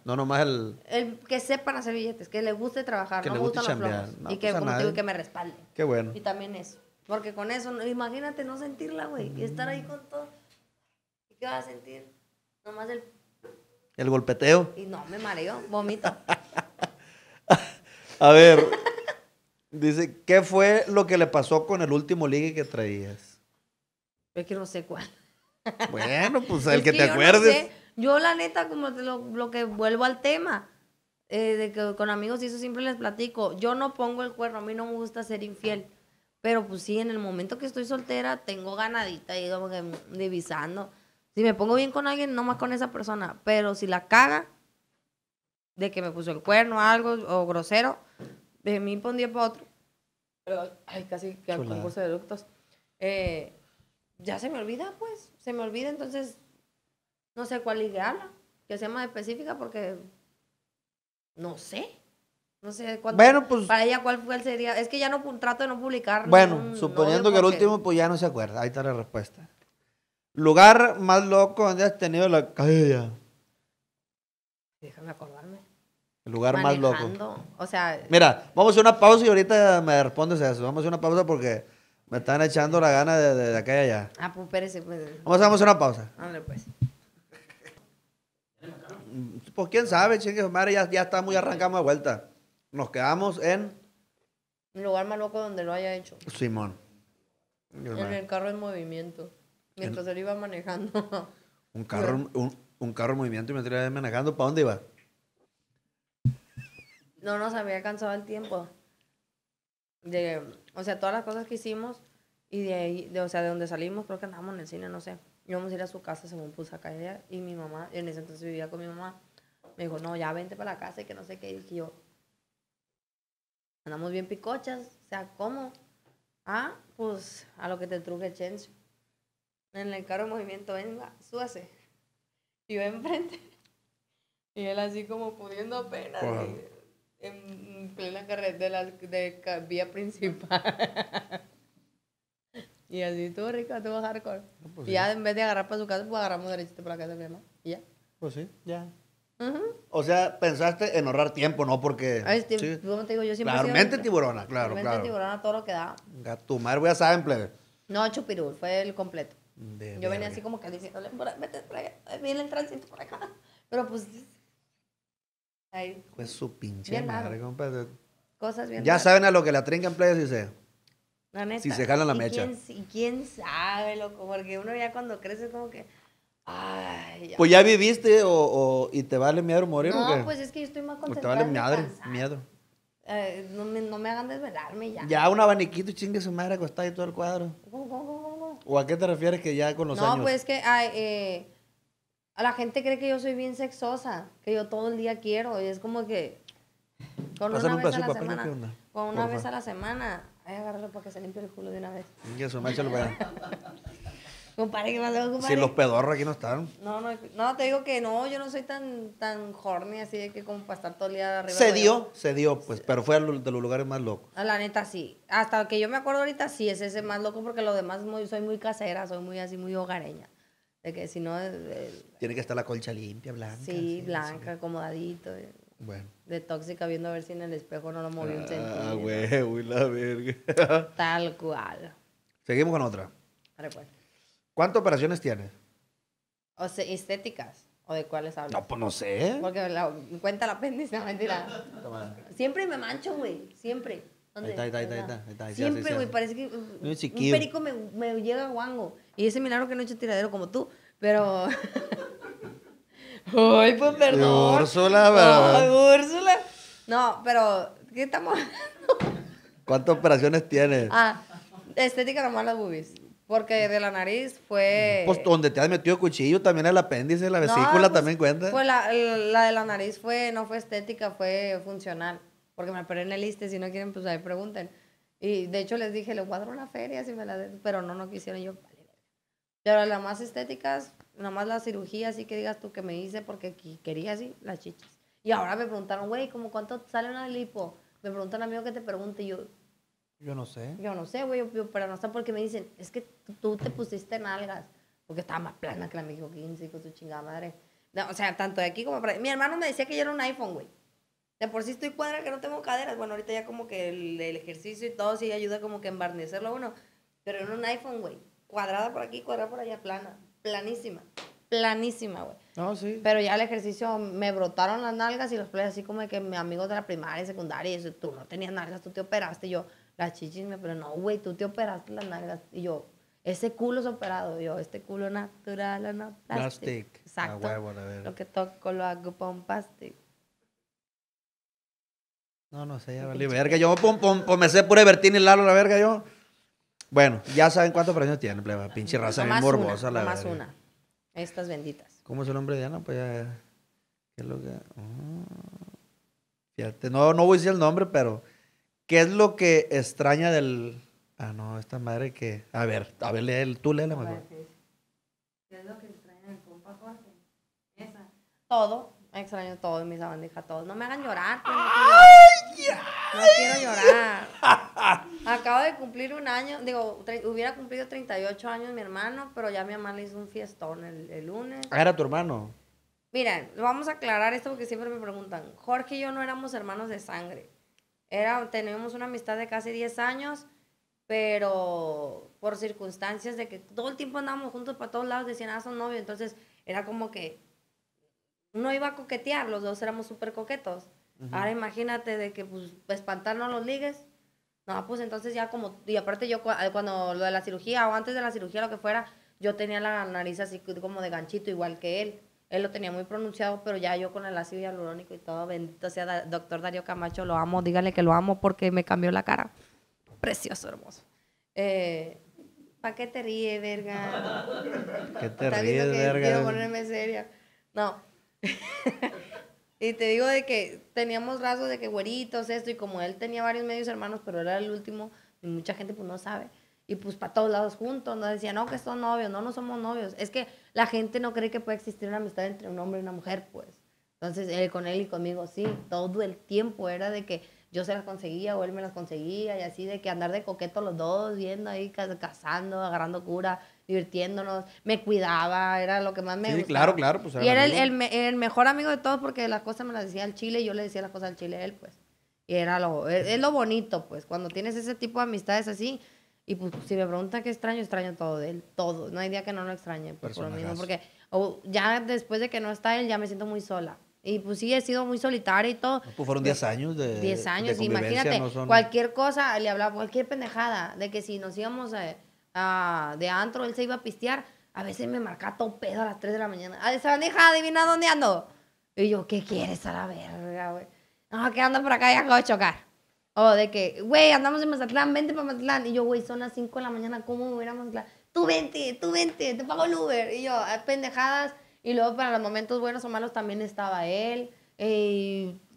No nomás el... El que sepan hacer billetes, que le guste trabajar, que no le guste gustan chambear. y pues, que, me respalde. Qué bueno. Y también eso. Porque con eso, imagínate no sentirla, güey, y estar ahí con todo. ¿Y qué vas a sentir? Nomás el... El golpeteo. Y no, me mareo, vomito. <laughs> a ver, dice, ¿qué fue lo que le pasó con el último ligue que traías? Es que no sé cuál. Bueno, pues <laughs> el que, te acuerdes. Yo, la neta, como lo, que vuelvo al tema, eh, de que con amigos y eso siempre les platico, yo no pongo el cuerno, a mí no me gusta ser infiel. Pero pues sí, en el momento que estoy soltera, tengo ganadita y que divisando. Si me pongo bien con alguien, no más con esa persona. Pero si la caga, de que me puso el cuerno, algo, o grosero, de mí por para otro. Pero, ay, casi que al concurso de eh, ya se me olvida, pues. Se me olvida, entonces no sé cuál ideal, que sea más específica porque no sé. No sé cuánto, bueno, pues, para ella cuál sería. Es que ya no trato de no publicar. Bueno, suponiendo que el último pues ya no se acuerda. Ahí está la respuesta. Lugar más loco donde has tenido la ya Déjame acordarme. El lugar más loco. O sea. Mira, vamos a hacer una pausa y ahorita me respondes a eso. Vamos a hacer una pausa porque me están echando la gana de, de, acá y allá. Ah, pues espérese. Pues. Vamos, a hacer una pausa. pues pues quién sabe, chingue madre, ya, ya está muy arrancamos de vuelta. Nos quedamos en. un lugar más loco donde lo haya hecho. Simón. En el carro en movimiento. Mientras él iba manejando. <laughs> Un carro, un, carro en movimiento y él iba manejando. ¿Para dónde iba? No nos había cansado el tiempo. De, o sea, todas las cosas que hicimos y de ahí, de, o sea, de donde salimos, creo que andamos en el cine, no sé íbamos a ir a su casa, según puse a caer y mi mamá, en ese entonces vivía con mi mamá, me dijo, no, ya vente para la casa y que no sé qué, y yo, andamos bien picochas, o sea, ¿cómo? Ah, pues a lo que te truje Chencho. En el carro de movimiento, venga, súbase. Y yo enfrente. Y él así como pudiendo apenas. En plena carrera de, la, de vía principal. <laughs> Y así estuvo rico, estuvo hardcore. Pues y ya en vez de agarrar para su casa, pues agarramos derechito para la casa de mi mamá. Y ya. Pues sí, ya. O sea, pensaste en ahorrar tiempo, ¿no? Porque. sí. Pues, ¿cómo te digo, yo siempre. Claro, tiburona, claro, claro. claro. tiburona, todo lo que da. tu madre, voy a saber, plebe. No, chupirul, fue el completo. yo venía así como que diciéndole, vete por viene el tránsito por acá. <laughs> Pero pues. Ahí. Pues su pinche madre, compadre. Cosas bien. Ya saben a lo que la en plebe, si se. Si se jala la mecha. y quién sabe, loco, porque uno ya cuando crece como que... Ay, ya. Pues ya viviste o, y te vale miedo morir. No, o qué? pues es que yo estoy más contenta Pues te vale madre, miedo. Eh, no, me, no, me, hagan desvelarme ya. Ya un abaniquito chingue su madre acostada y todo el cuadro. ¿Cómo, o a qué te refieres que ya con los no, años? No, pues que eh, a la gente cree que yo soy bien sexosa, que yo todo el día quiero. Y es como que con una vez a la semana. Con una vez a la semana Ay, agarrarlo para que se limpie el culo de una vez. Ya se me echa el Compadre, ¿qué pasó, compadre? Si los pedorros aquí no están. No, no, no, te digo que no, yo no soy tan, tan horny así de que como para estar todo el día arriba. Se dio, se dio, pues, pero fue de los lugares más locos. Ah, la neta, sí. Hasta que yo me acuerdo ahorita, sí, es ese más loco porque los demás soy muy casera, soy muy así, muy hogareña. De que si no... Tiene que estar la colcha limpia, blanca. Sí, blanca, acomodadito. Eh. Bueno. De tóxica viendo a ver si en el espejo no lo moví un ah, centímetro. Ah, güey, uy, la verga. <laughs> Tal cual. Seguimos con otra. Pues. ¿Cuántas operaciones tienes? O sea, estéticas. ¿O de cuáles hablas? No, pues no sé. Porque la, cuenta la apéndice, no, mentira. Siempre me mancho, güey. Siempre. Ahí está, ahí está, ahí está, Siempre, güey, parece que un, perico me, me llega a guango. Y ese milagro que no he hecho tiradero como tú, pero... <laughs> Ay, pues perdón. ¿verdad? Ay, Úrsula. No, pero, ¿qué estamos ¿Cuántas operaciones tienes? Ah, estética nomás las boobies. Porque de la nariz fue. Pues donde te has metido cuchillo, también el apéndice, la vesícula pues, también cuenta. Pues la, la, de la nariz fue, no fue estética, fue funcional. Porque me operé en el liste. si no quieren, pues ahí pregunten. Y de hecho les dije, les cuadro una feria si me la den. Pero no, no quisieron yo. Pero las más estéticas más la cirugía, así que digas tú que me hice porque quería así, las chichas. Y ahora me preguntaron, güey, ¿cómo cuánto sale una lipo? Me preguntan a que te pregunte, yo... Yo no sé. Yo no sé, güey, pero no sé porque me dicen, es que tú te pusiste nalgas, porque estaba más plana que la México 15, con su chingada madre. o sea, tanto de aquí como para... Mi hermano me decía que yo era un iPhone, güey. De por sí estoy cuadra que no tengo caderas. Bueno, ahorita ya como que el, ejercicio y todo sí ayuda como que embarnecerlo uno. Pero era un iPhone, güey. Cuadrada por aquí, cuadrada por allá, plana planísima, planísima, güey. No, ah, sí. Pero ya el ejercicio me brotaron las nalgas y los playas así como de que mi amigo de la primaria y secundaria, y eso, tú no tenías nalgas, tú te operaste. Y yo, la chichis me pero no, güey, tú te operaste las nalgas. Y yo, ese culo es operado. yo, este culo natural, no plastic. Exacto. Lo que toco lo hago con plastic. No, no sé, ya vale verga. Yo pum pum me sé pura Bertín y Lalo, la verga, yo. Bueno, ya saben cuántos premios tiene, pleba. Pinche raza bien morbosa, la verdad. Más una. Estas benditas. ¿Cómo es el nombre de Ana? Pues ya. ¿Qué es lo que.? Ah, fíjate, no, no voy a decir el nombre, pero. ¿Qué es lo que extraña del. Ah, no, esta madre que. A ver, a ver, lee, tú léela mejor. ¿Qué es lo que extraña del compa Jorge? Esa. Todo. Extraño todo mis sabandijas, todo todos. No me hagan llorar. Pues, no quiero llorar. Acabo de cumplir un año, digo, hubiera cumplido 38 años mi hermano, pero ya mi mamá le hizo un fiestón el, lunes. Ah, era tu hermano. Miren, vamos a aclarar esto porque siempre me preguntan. Jorge y yo no éramos hermanos de sangre. Era, teníamos una amistad de casi 10 años, pero por circunstancias de que todo el tiempo andábamos juntos para todos lados, decían, ah, son novios. Entonces era como que no iba a coquetear, los dos éramos súper coquetos. Ahora imagínate de que pues espantarnos los ligues. No, pues entonces ya como, y aparte yo eh, cuando lo de la cirugía o antes de la cirugía, lo que fuera, yo tenía la nariz así como de ganchito, igual que él. Él lo tenía muy pronunciado, pero ya yo con el ácido hialurónico y todo, bendito sea doctor Darío Camacho, lo amo, dígale que lo amo porque me cambió la cara. Precioso, hermoso. Eh, ¿Para qué te ríes, verga? ¿Qué te ríes, verga? Quiero seria. No, <laughs> y te digo de que teníamos rasgos de que güeritos, esto, y como él tenía varios medios hermanos, pero era el último, y mucha gente pues no sabe. Y pues para todos lados juntos, nos decían, no, que son novios, no, no somos novios. Es que la gente no cree que puede existir una amistad entre un hombre y una mujer, pues. Entonces, él con él y conmigo, sí, todo el tiempo era de que yo se las conseguía o él me las conseguía y así de que andar de coqueto los dos, viendo ahí, cazando, agarrando cura, divirtiéndonos, me cuidaba, era lo que más me sí, gustaba. claro, claro. Pues, y era el, el, el, mejor amigo de todos porque las cosas me las decía al chile y yo le decía las cosas al chile a él, pues. Y era lo, es, lo bonito, pues, cuando tienes ese tipo de amistades así. Y pues, si me preguntan qué extraño, extraño todo de él, todo. No hay día que no lo extrañe, pues, por lo mismo. Porque ya después de que no está él, ya me siento muy sola. Y pues sí, he sido muy solitaria y todo. Pues fueron 10 años de. 10 años, imagínate. Cualquier cosa, le hablaba, cualquier pendejada, de que si nos íbamos a Ah, de antro, él se iba a pistear. A veces me marcaba todo pedo a las 3 de la mañana. A ah, Esa bandeja, adivina dónde ando. Y yo, ¿qué quieres a la verga, güey? No, que ando por acá y acabo de chocar. O de que, güey, andamos en Mazatlán, vente para Mazatlán. Y yo, güey, son las 5 de la mañana, ¿cómo me voy a Mazatlán? Tú vente, tú vente, te pago el Uber. Y yo, ah, pendejadas. Y luego para los momentos buenos o malos también estaba él.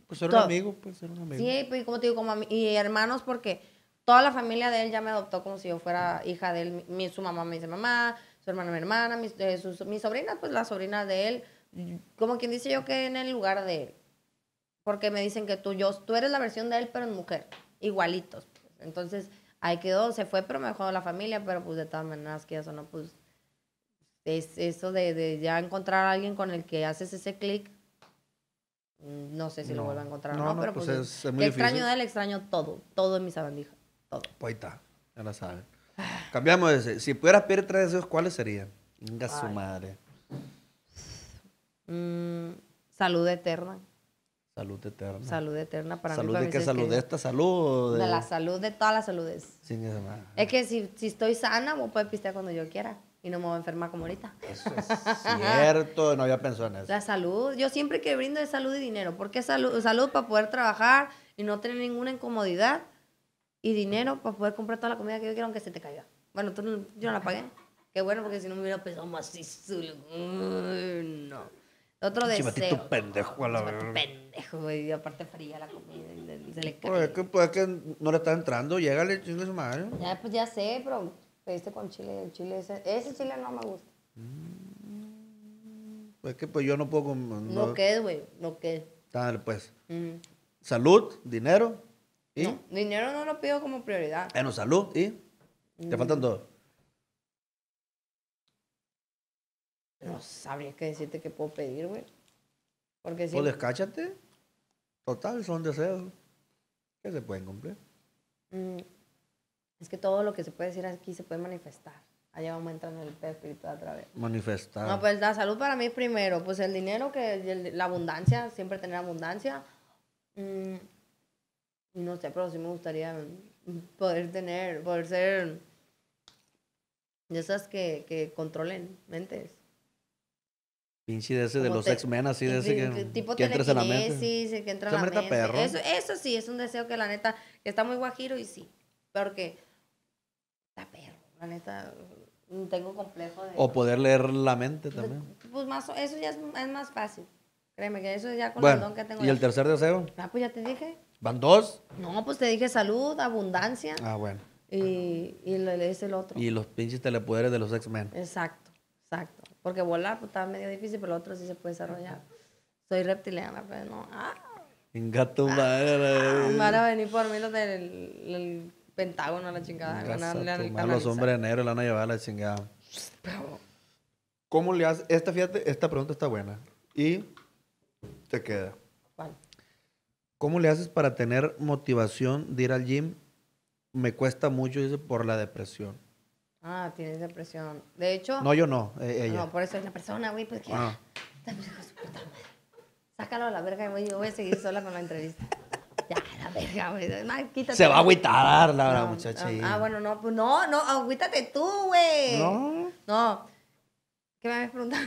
pues era un amigo, pues era un amigo. Sí, pues como te digo, como y hermanos, porque toda la familia de él ya me adoptó como si yo fuera hija de él. su mamá me dice mamá, su hermana mi hermana, mi eh, sobrina, pues la sobrina de él. Como quien dice yo que en el lugar de él. Porque me dicen que tú, yo, tú eres la versión de él, pero en mujer. Igualitos. Entonces, ahí quedó, se fue, pero me dejó la familia, pero pues de todas maneras, que eso no, pues es eso de, ya encontrar a alguien con el que haces ese clic. Mm, no sé si lo vuelvo a encontrar o no, pero pues, pues es, muy extraño de él, extraño todo, todo en mis sabandija todo. Pues ya la saben. Cambiamos Si pudieras pedir tres deseos, ¿cuáles serían? Venga su madre. Mm, salud eterna. Salud eterna. Salud eterna para salud ¿De qué salud? ¿De esta salud? De... la salud, de todas las saludes. Es que si, si estoy sana, me puedo pistear cuando yo quiera y no me voy a enfermar como ahorita. Eso es <laughs> cierto, no había pensado en eso. La salud, yo siempre que brindo es salud y dinero. ¿Por qué salud? Salud para poder trabajar y no tener ninguna incomodidad y dinero para poder comprar toda la comida que yo quiero aunque se te caiga. Bueno, tú, yo no la pagué. Qué bueno, porque si no me hubiera pesado más así. No. Otro deseo. Chivatito pendejo a la verdad. pendejo, y aparte fría la comida. Pues, pues es, que, que no le está entrando, llégale, chingue su madre. Ya, pues ya sé, pero pediste con chile, el chile ese, ese chile no me gusta. Mm. pues es que pues yo no puedo... No, no quede, güey, no quede. Dale, pues. Salud, dinero dinero no lo pido como prioridad. Bueno, ah, salud, ¿y? Te mm. faltan dos. No sabría qué decirte que puedo pedir, güey. Porque si. O pues descáchate. Total, son deseos que se pueden cumplir. Mm. Es que todo lo que se puede decir aquí se puede manifestar. Allá vamos entrando en el pez espiritual otra vez. Manifestar. No, pues la salud para mí primero. Pues el dinero, que la abundancia, siempre tener abundancia. Mmm no sé, pero sí me gustaría poder tener, poder ser de esas que, que controlen mentes. Pinche de ese de los X-Men, así de ese que, tipo que en la mente. Sí, sí, que entra en la mente. Eso, eso sí, es un deseo que la neta, que está muy guajiro y sí. Porque está perro, la neta, mm, tengo complejo de... O poder leer la mente pues, también. Pues más, eso ya es, más fácil. Créeme que eso ya con el don que tengo. ¿Y el tercer deseo? Ah, pues ya te dije. ¿Van dos? No, pues te dije salud, abundancia. Ah, bueno. Y, le, dice el otro. Y los pinches telepoderes de los X-Men. Exacto, exacto. Porque volar pues, está medio difícil, pero el otro sí se puede desarrollar. Soy reptiliana, pero no. Ah, Venga tu ah, madre. Van a venir por mí los del el Pentágono, la chingada. Van a, los hombres negros la van a llevar a la chingada. Pero... ¿Cómo le haces? Esta, fíjate, esta pregunta está buena. Y te queda. ¿Cómo le haces para tener motivación de ir al gym? Me cuesta mucho, dice, por la depresión. Ah, tienes depresión. De hecho. No, yo no. E-, ella. No, por eso es la persona, güey, pues que. Ah. Sácalo a la verga, güey. Yo voy a seguir sola con la entrevista. Ya, la verga, güey. Se va a agüitar la verdad, muchacha. Ah, bueno, no, pues no, no, agüítate tú, güey. No. No. ¿Qué me habías preguntado?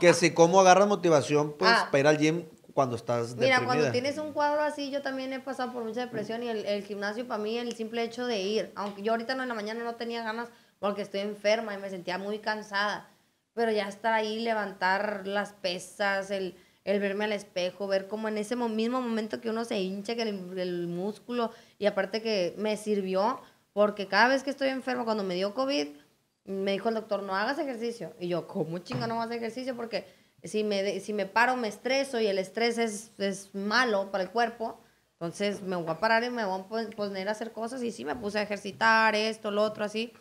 que si cómo agarras motivación, pues, ah. para ir al gym cuando estás Mira, cuando tienes un cuadro así, yo también he pasado por mucha depresión y el, el, gimnasio para mí, el simple hecho de ir, aunque yo ahorita no, en la mañana no tenía ganas porque estoy enferma y me sentía muy cansada, pero ya estar ahí, levantar las pesas, el, el verme al espejo, ver como en ese mismo momento que uno se hincha, que el, músculo, y aparte que me sirvió, porque cada vez que estoy enferma, cuando me dio COVID, me dijo el doctor, no hagas ejercicio. Y yo, ¿cómo chinga no hagas ejercicio? Porque si me, si me paro, me estreso y el estrés es, es malo para el cuerpo. Entonces me voy a parar y me voy a poner a hacer cosas. Y sí, me puse a ejercitar esto, lo otro, así.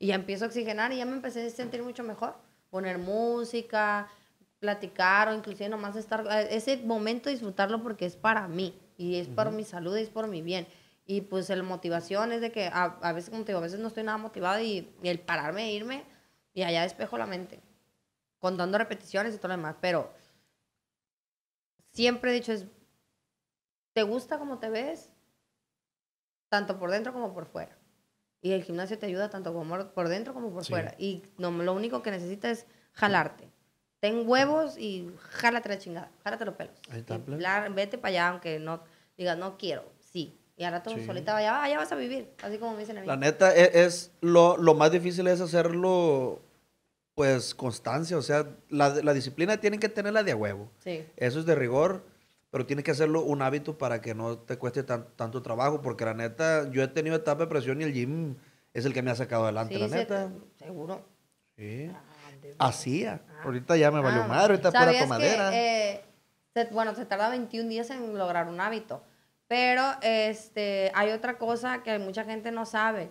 Y ya empiezo a oxigenar y ya me empecé a sentir mucho mejor. Poner música, platicar o inclusive nomás estar... Eh, ese momento disfrutarlo porque es para mí. Y es para mi salud y es por mi bien. Y pues la motivación es de que a, veces, como te digo, a veces no estoy nada motivado y, el pararme e irme y allá despejo la mente contando repeticiones y todo lo demás, pero siempre he dicho es, ¿te gusta cómo te ves? Tanto por dentro como por fuera. Y el gimnasio te ayuda tanto como por dentro como por fuera. Y no, lo único que necesitas es jalarte. Ten huevos y jálate la chingada, jálate los pelos. vete para allá, aunque no digas, no quiero, sí. Y ahora tú solita vaya, ah, ya vas a vivir, así como me dicen a mí. La neta, es, es lo, lo más difícil es hacerlo pues constancia, o sea, la, la, disciplina tienen que tenerla de huevo. Sí. Eso es de rigor, pero tienes que hacerlo un hábito para que no te cueste tanto trabajo, porque la neta, yo he tenido etapa de presión y el gym es el que me ha sacado adelante, la neta. seguro. Sí. Hacía. Ah. ahorita ya me valió ah. mal, ahorita pura tomadera. Que, eh, bueno, se tarda 21 días en lograr un hábito, pero este, hay otra cosa que mucha gente no sabe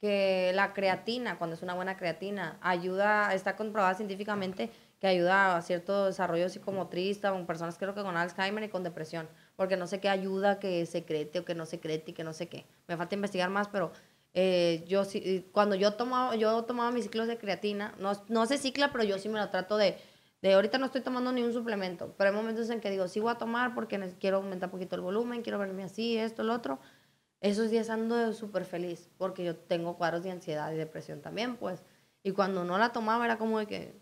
que la creatina, cuando es una buena creatina, ayuda, está comprobada científicamente que ayuda a cierto desarrollo psicomotriz con personas creo que con Alzheimer y con depresión, porque no sé qué ayuda que secrete o que no secrete y que no sé qué. Me falta investigar más, pero eh, yo sí, eh, cuando yo tomaba, yo tomaba mis ciclos de creatina, no, no se cicla, pero yo sí me lo trato de, de ahorita no estoy tomando ni un suplemento, pero hay momentos en que digo, sí voy a tomar porque quiero aumentar un poquito el volumen, quiero verme así, esto, lo otro, esos días ando súper feliz porque yo tengo cuadros de ansiedad y depresión también, pues. Y cuando no la tomaba era como de que...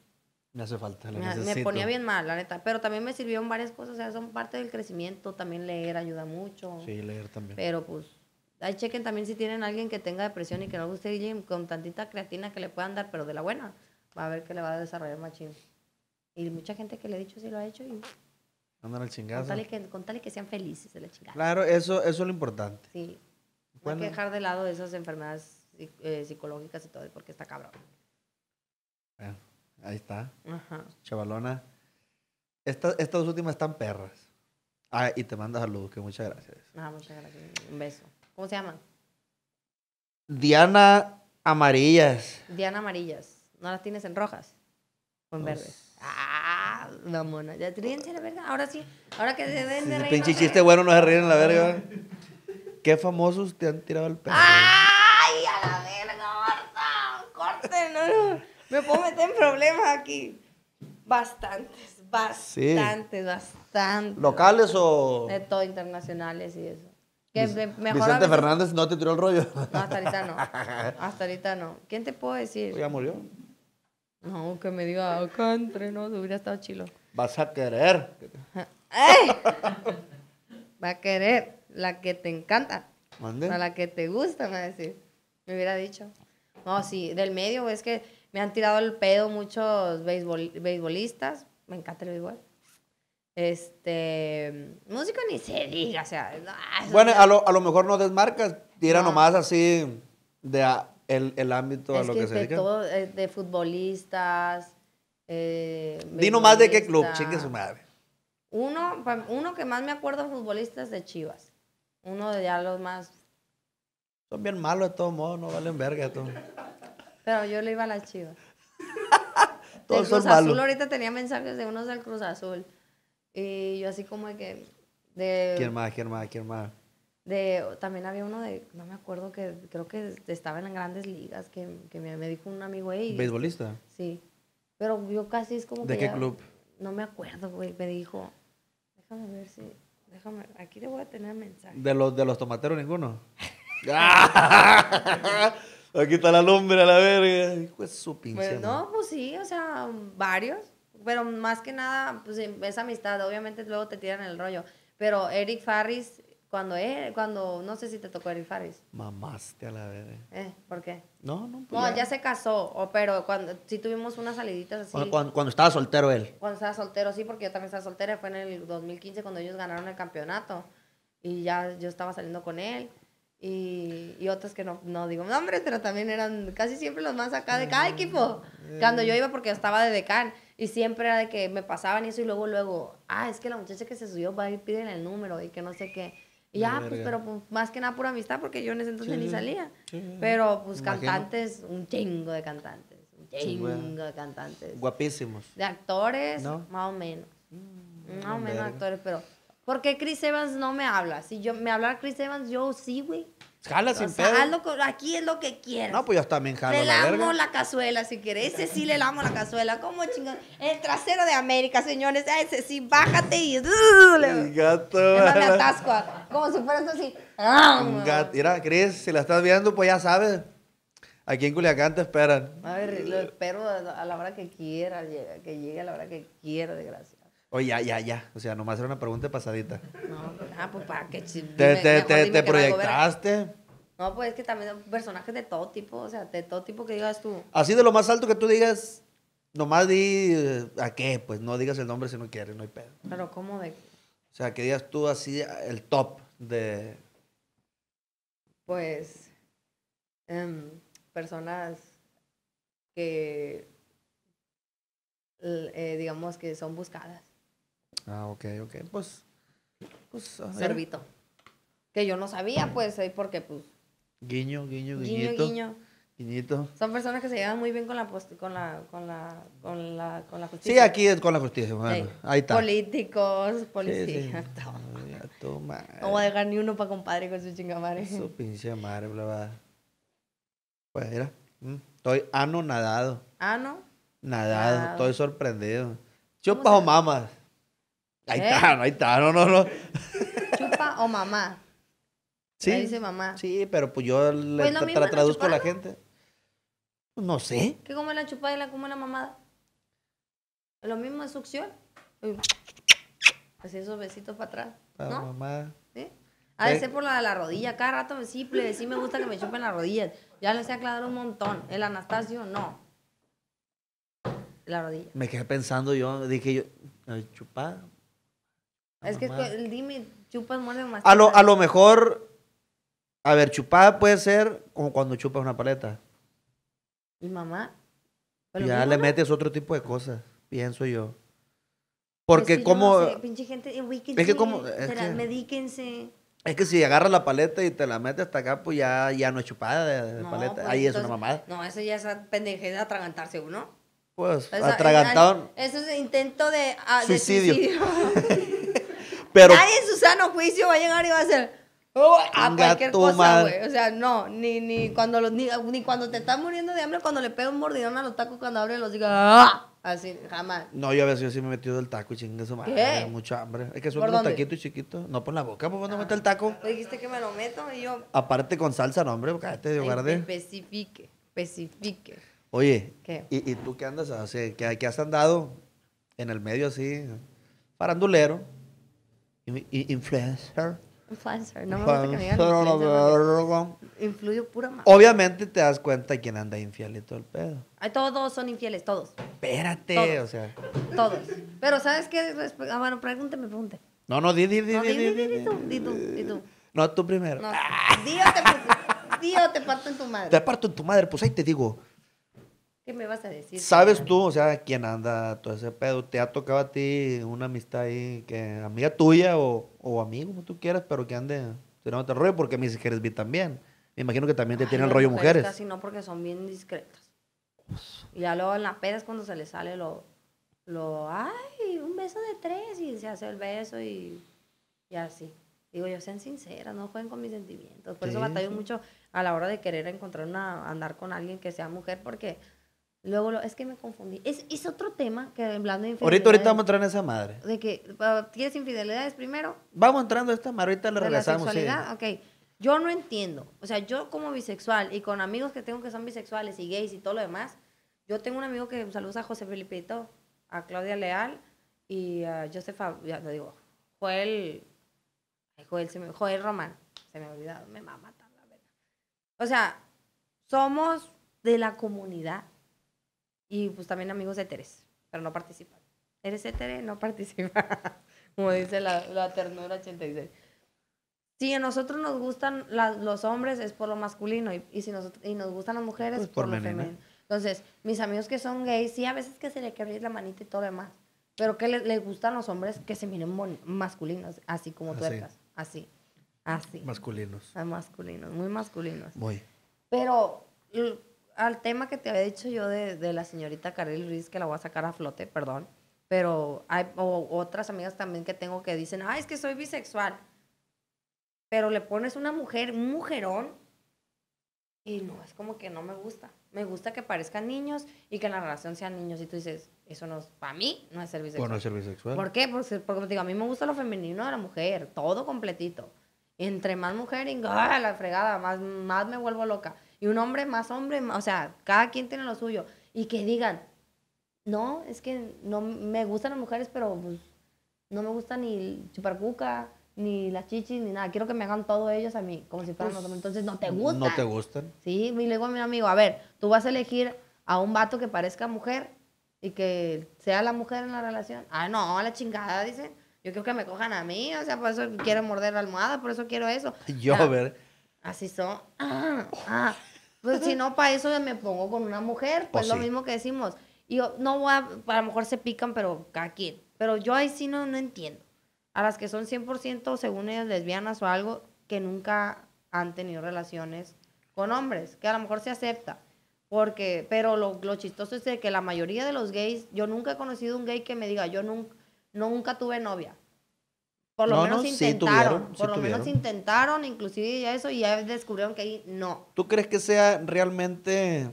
Me hace falta, la me, me ponía bien mal, la neta. Pero también me sirvió en varias cosas, o sea, son parte del crecimiento. También leer ayuda mucho. Sí, leer también. Pero pues, ahí chequen también si tienen alguien que tenga depresión y que no guste gym, con tantita creatina que le puedan dar, pero de la buena, va a ver que le va a desarrollar machín. Y mucha gente que le he dicho sí lo ha hecho y Andan al chingazo. Con que, que, sean felices de la chingada. Claro, eso, eso es lo importante. Sí. Hay que dejar de lado esas enfermedades eh, psicológicas y todo, porque está cabrón. Bueno, ahí está. Ajá. Chavalona. estas dos últimas están perras. Ah, y te manda saludos, que muchas gracias. Ah, muchas gracias. Un beso. ¿Cómo se llaman? Diana Amarillas. Diana Amarillas. ¿No las tienes en rojas? O en verdes. Ah, mona. Ya ríense la verga. Ahora sí. Ahora que se den de Pinche chiste bueno, no se ríen la verga. ¿Qué famosos te han tirado el perro? ¡Ay, a la verga, Marta! ¡Corten! No, Me puedo meter en problemas aquí. Bastantes, bastantes, bastantes. ¿Locales o...? De todo, internacionales y eso. Que mejor Vicente Fernández no te tiró el rollo. No, hasta ahorita no. Hasta ahorita no. ¿Quién te puedo decir? Ya murió. No, que me diga, acá ah, no, hubiera estado chilo. Vas a querer. <laughs> Eh. Va a querer la que te encanta. ¿Mande? A la que te gusta, me va decir. Me hubiera dicho. No, sí, del medio, es que me han tirado el pedo muchos béisbol beisbolistas. Me encanta el béisbol. Este. Música ni se diga, o sea. bueno, a lo, mejor no desmarcas, tira nomás así de el, ámbito a lo que, se de Todo, eh, de futbolistas. Eh, Dino más de qué club, chingue su madre. Uno, uno que más me acuerdo de futbolistas de Chivas. Uno de ya los más. Son bien malos de todos modos, no valen verga. Todo. Pero yo le iba a las chivas. <laughs> todos Cruz Azul, ahorita tenía mensajes de unos del Cruz Azul. Y yo así como de que. De, ¿Quién más? ¿Quién más? ¿Quién más? De, también había uno de, no me acuerdo, que creo que estaba en grandes ligas, que, que me, me, dijo un amigo, ahí. ¿Beisbolista? Sí. Pero yo casi es como ¿De qué club? No me acuerdo, güey. Me dijo, déjame ver si. Déjame, aquí le voy a tener mensaje. ¿De los, de los tomateros ninguno? <laughs> aquí está la lumbre a la verga. Hijo de su pinche. Pues, no, pues sí, o sea, varios. Pero más que nada, pues es amistad. Obviamente luego te tiran el rollo. Pero Eric Farris cuando él, cuando, no sé si te tocó el Faris. Mamaste a la vez Eh, ¿por qué? No, no. Pues no, ya. se casó, o, pero cuando, sí tuvimos unas saliditas así. Cuando, cuando, estaba soltero él. Cuando estaba soltero, sí, porque yo también estaba soltera. Fue en el 2015 cuando ellos ganaron el campeonato. Y ya yo estaba saliendo con él. Y, y otros que no, no digo nombres, pero también eran casi siempre los más acá de cada equipo. Mm, cuando eh. yo iba, porque estaba de decán. Y siempre era de que me pasaban eso y luego, luego, ah, es que la muchacha que se subió va y pide el número y que no sé qué ya, ah, pues, pero pues, más que nada pura amistad, porque yo en ese entonces ni salía. pero pues cantantes, un chingo de cantantes, un chingo de cantantes. Guapísimos. De actores, más o menos. Mm, más o menos actores, pero. ¿Por qué Chris Evans no me habla? Si yo me hablara Chris Evans, yo sí, güey. Jala sin o aquí es lo que quieras. No, pues yo también jalo. Le la lamo la, cazuela si quieres. Ese sí le lamo la cazuela. ¿Cómo chingón? El trasero de América, señores. Ese sí, bájate y. Uh, El gato. me atasco. Como si fueras así. Ah, mira, Cris, si la estás viendo, pues ya sabes. Aquí en Culiacán te esperan. A ver, lo espero a la hora que quiera, que llegue a la hora que quiera, de gracia. Oye, ya, ya, ya. O sea, nomás era una pregunta pasadita. No, ah, pues para qué ¿Te, te, proyectaste? No, pues es que también son personajes de todo tipo, o sea, de todo tipo que digas tú. Así de lo más alto que tú digas, nomás di eh, a qué, pues no digas el nombre si no quieres, no hay pedo. Pero ¿cómo de O sea, que digas tú así el top de... Pues em, personas que, eh, digamos, que son buscadas. Ah, ok, ok. Pues. pues Que yo no sabía, pues, ahí eh, porque, pues. Guiño, guiño, guiñito. Guiño, guiño. Guiñito. Son personas que se llevan muy bien con la, con la, con la, con la, con la justicia. Sí, aquí con la justicia. Bueno, Ahí está. Políticos, policías, <laughs> Toma. No voy a dejar ni uno para compadre con su chingamare. Su <laughs> pinche madre, bla, bla. Pues mira, mm, estoy ano ah, nadado. ¿Ano? Nadado, estoy sorprendido. Yo pajo mamas. Ahí está, ¿Eh? está, ahí está, no, no, no. ¿Chupa o mamá? Sí. Ahí dice mamá. Sí, pero pues yo pues le traduzco a la gente. Pues no sé. ¿Qué como la chupada y la como la mamada? Lo mismo es succión. Así esos besitos para atrás. La ¿Sí? A veces eh. por la de la rodilla. Cada rato me simple sí me gusta que me chupen las rodillas. Ya les he aclarado un montón. El Anastasio, no. La rodilla. Me quedé pensando yo, dije yo, chupada, es que el dime, chupas, muerde más. A lo, a lo mejor, a ver, chupada puede ser como cuando chupas una paleta. ¿Y mamá? Pues ya le metes otro tipo de cosas, pienso yo. Porque como... pinche gente, eh, es que como... Es que, medíquense. Es que si agarras la paleta y te la metes hasta acá, pues ya, ya no es chupada de, paleta. Pues Ahí es una mamada. No, eso ya es pendejada de atragantarse uno. Pues, atragantado. Eso es intento de, suicidio. Ah, de suicidio. <laughs> Pero, Nadie en su sano juicio va a llegar y va a hacer. Oh, a cualquier cosa, güey. O sea, no, ni, ni, cuando ni, cuando te estás muriendo de hambre, cuando le pega un mordidón a los tacos, cuando abre los diga ah", Así, jamás. No, yo a veces yo sí me he metido del taco y chingue eso, madre. Mucha hambre. Es que suelto taquito y chiquito No por la boca, ¿por pues, cuando ah, mete el taco? Pues, dijiste que me lo meto y yo. Aparte con salsa, no, hombre, cállate de de Especifique, especifique. Oye, ¿Qué? ¿y, ¿y, tú qué andas? O ¿qué, ¿Qué has andado en el medio así? Parandulero influencer. Influencer, no me gusta que me digan Influyo pura madre. Obviamente te das cuenta quién anda infiel y todo el pedo. Ay, todos son infieles, todos. Espérate, todos. o sea. Todos. Pero ¿sabes qué? Ah, bueno, pregúnteme, pregúnteme. No, no, di, di, di, no, di, di, di, di, No, tú primero. No, Dios te, Dios te parto en tu madre. Te parto en tu madre, pues ahí te digo. ¿Qué me vas a decir? ¿Sabes tú, o sea, quién anda todo ese pedo? ¿Te ha tocado a ti una amistad ahí, que amiga tuya o, amigo, como tú quieras, pero que ande tirándote el rollo? Porque mis mujeres vi también. Me imagino que también te tienen rollo mujeres. no, porque son bien discretas. Y ya luego en las pedas cuando se le sale lo, lo, ay, un beso de tres y se hace el beso y, y así. Digo, yo sean sinceras, no jueguen con mis sentimientos. Por eso batallo mucho a la hora de querer encontrar una, andar con alguien que sea mujer, porque Luego, es que me confundí. Es, otro tema que hablando de infidelidad. Ahorita, vamos a entrar en esa madre. De que, ¿tienes infidelidades primero? Vamos entrando a esta madre, ahorita regresamos. La sexualidad, ok. Yo no entiendo. O sea, yo como bisexual y con amigos que tengo que son bisexuales y gays y todo lo demás, yo tengo un amigo que saluda a José Felipito, a Claudia Leal y a Josefa, ya te digo, Joel, se me, Joel Román. Se me ha olvidado, me va a matar la verdad. O sea, somos de la comunidad y pues también amigos éteres, pero no participan. ¿Eres étere? No participa. <laughs> Como dice la, la ternura 86. Si a nosotros nos gustan los hombres es por lo masculino y, y si nos, y nos gustan las mujeres es pues, por, lo femenino. Entonces, mis amigos que son gays, sí, a veces que se le abrir la manita y todo lo demás. Pero que le, les gustan los hombres que se miren masculinos, así como así. Ah, tuercas. Así. Así. Masculinos. Ah, masculinos, muy masculinos. Muy. Pero al tema que te había dicho yo de, la señorita Caril Ruiz, que la voy a sacar a flote, perdón, pero hay otras amigas también que tengo que dicen, ah, es que soy bisexual, pero le pones una mujer, un mujerón, y no, es como que no me gusta. Me gusta que parezcan niños y que en la relación sean niños. Y tú dices, eso no es, para mí no es ser bisexual. ¿Por qué? Porque, porque digo, a mí me gusta lo femenino de la mujer, todo completito. Entre más mujer, y ah, la fregada, más, más me vuelvo loca. Y un hombre más hombre, o sea, cada quien tiene lo suyo. Y que digan, no, es que no me gustan las mujeres, pero pues, no me gusta ni chuparcuca, ni las chichis, ni nada. Quiero que me hagan todo ellos a mí, como si fueran los pues, hombres. Entonces, no te gustan. No te gustan. Sí, y le digo a mi amigo, a ver, tú vas a elegir a un vato que parezca mujer y que sea la mujer en la relación. Ah, no, a la chingada, dice. Yo quiero que me cojan a mí, o sea, por eso quiero morder la almohada, por eso quiero eso. <laughs> Yo, a ver, Así son. Ah, ah. Pues si no, para eso me pongo con una mujer, pues, pues lo mismo que decimos. Y yo no voy a, a lo mejor se pican, pero cada quien. Pero yo ahí sí no, entiendo. A las que son 100% según ellas lesbianas o algo, que nunca han tenido relaciones con hombres, que a lo mejor se acepta. Porque, pero lo, lo chistoso es que la mayoría de los gays, yo nunca he conocido un gay que me diga, yo nunca, nunca tuve novia. Por lo menos intentaron. por lo menos intentaron, inclusive ya eso, y ya descubrieron que ahí no. ¿Tú crees que sea realmente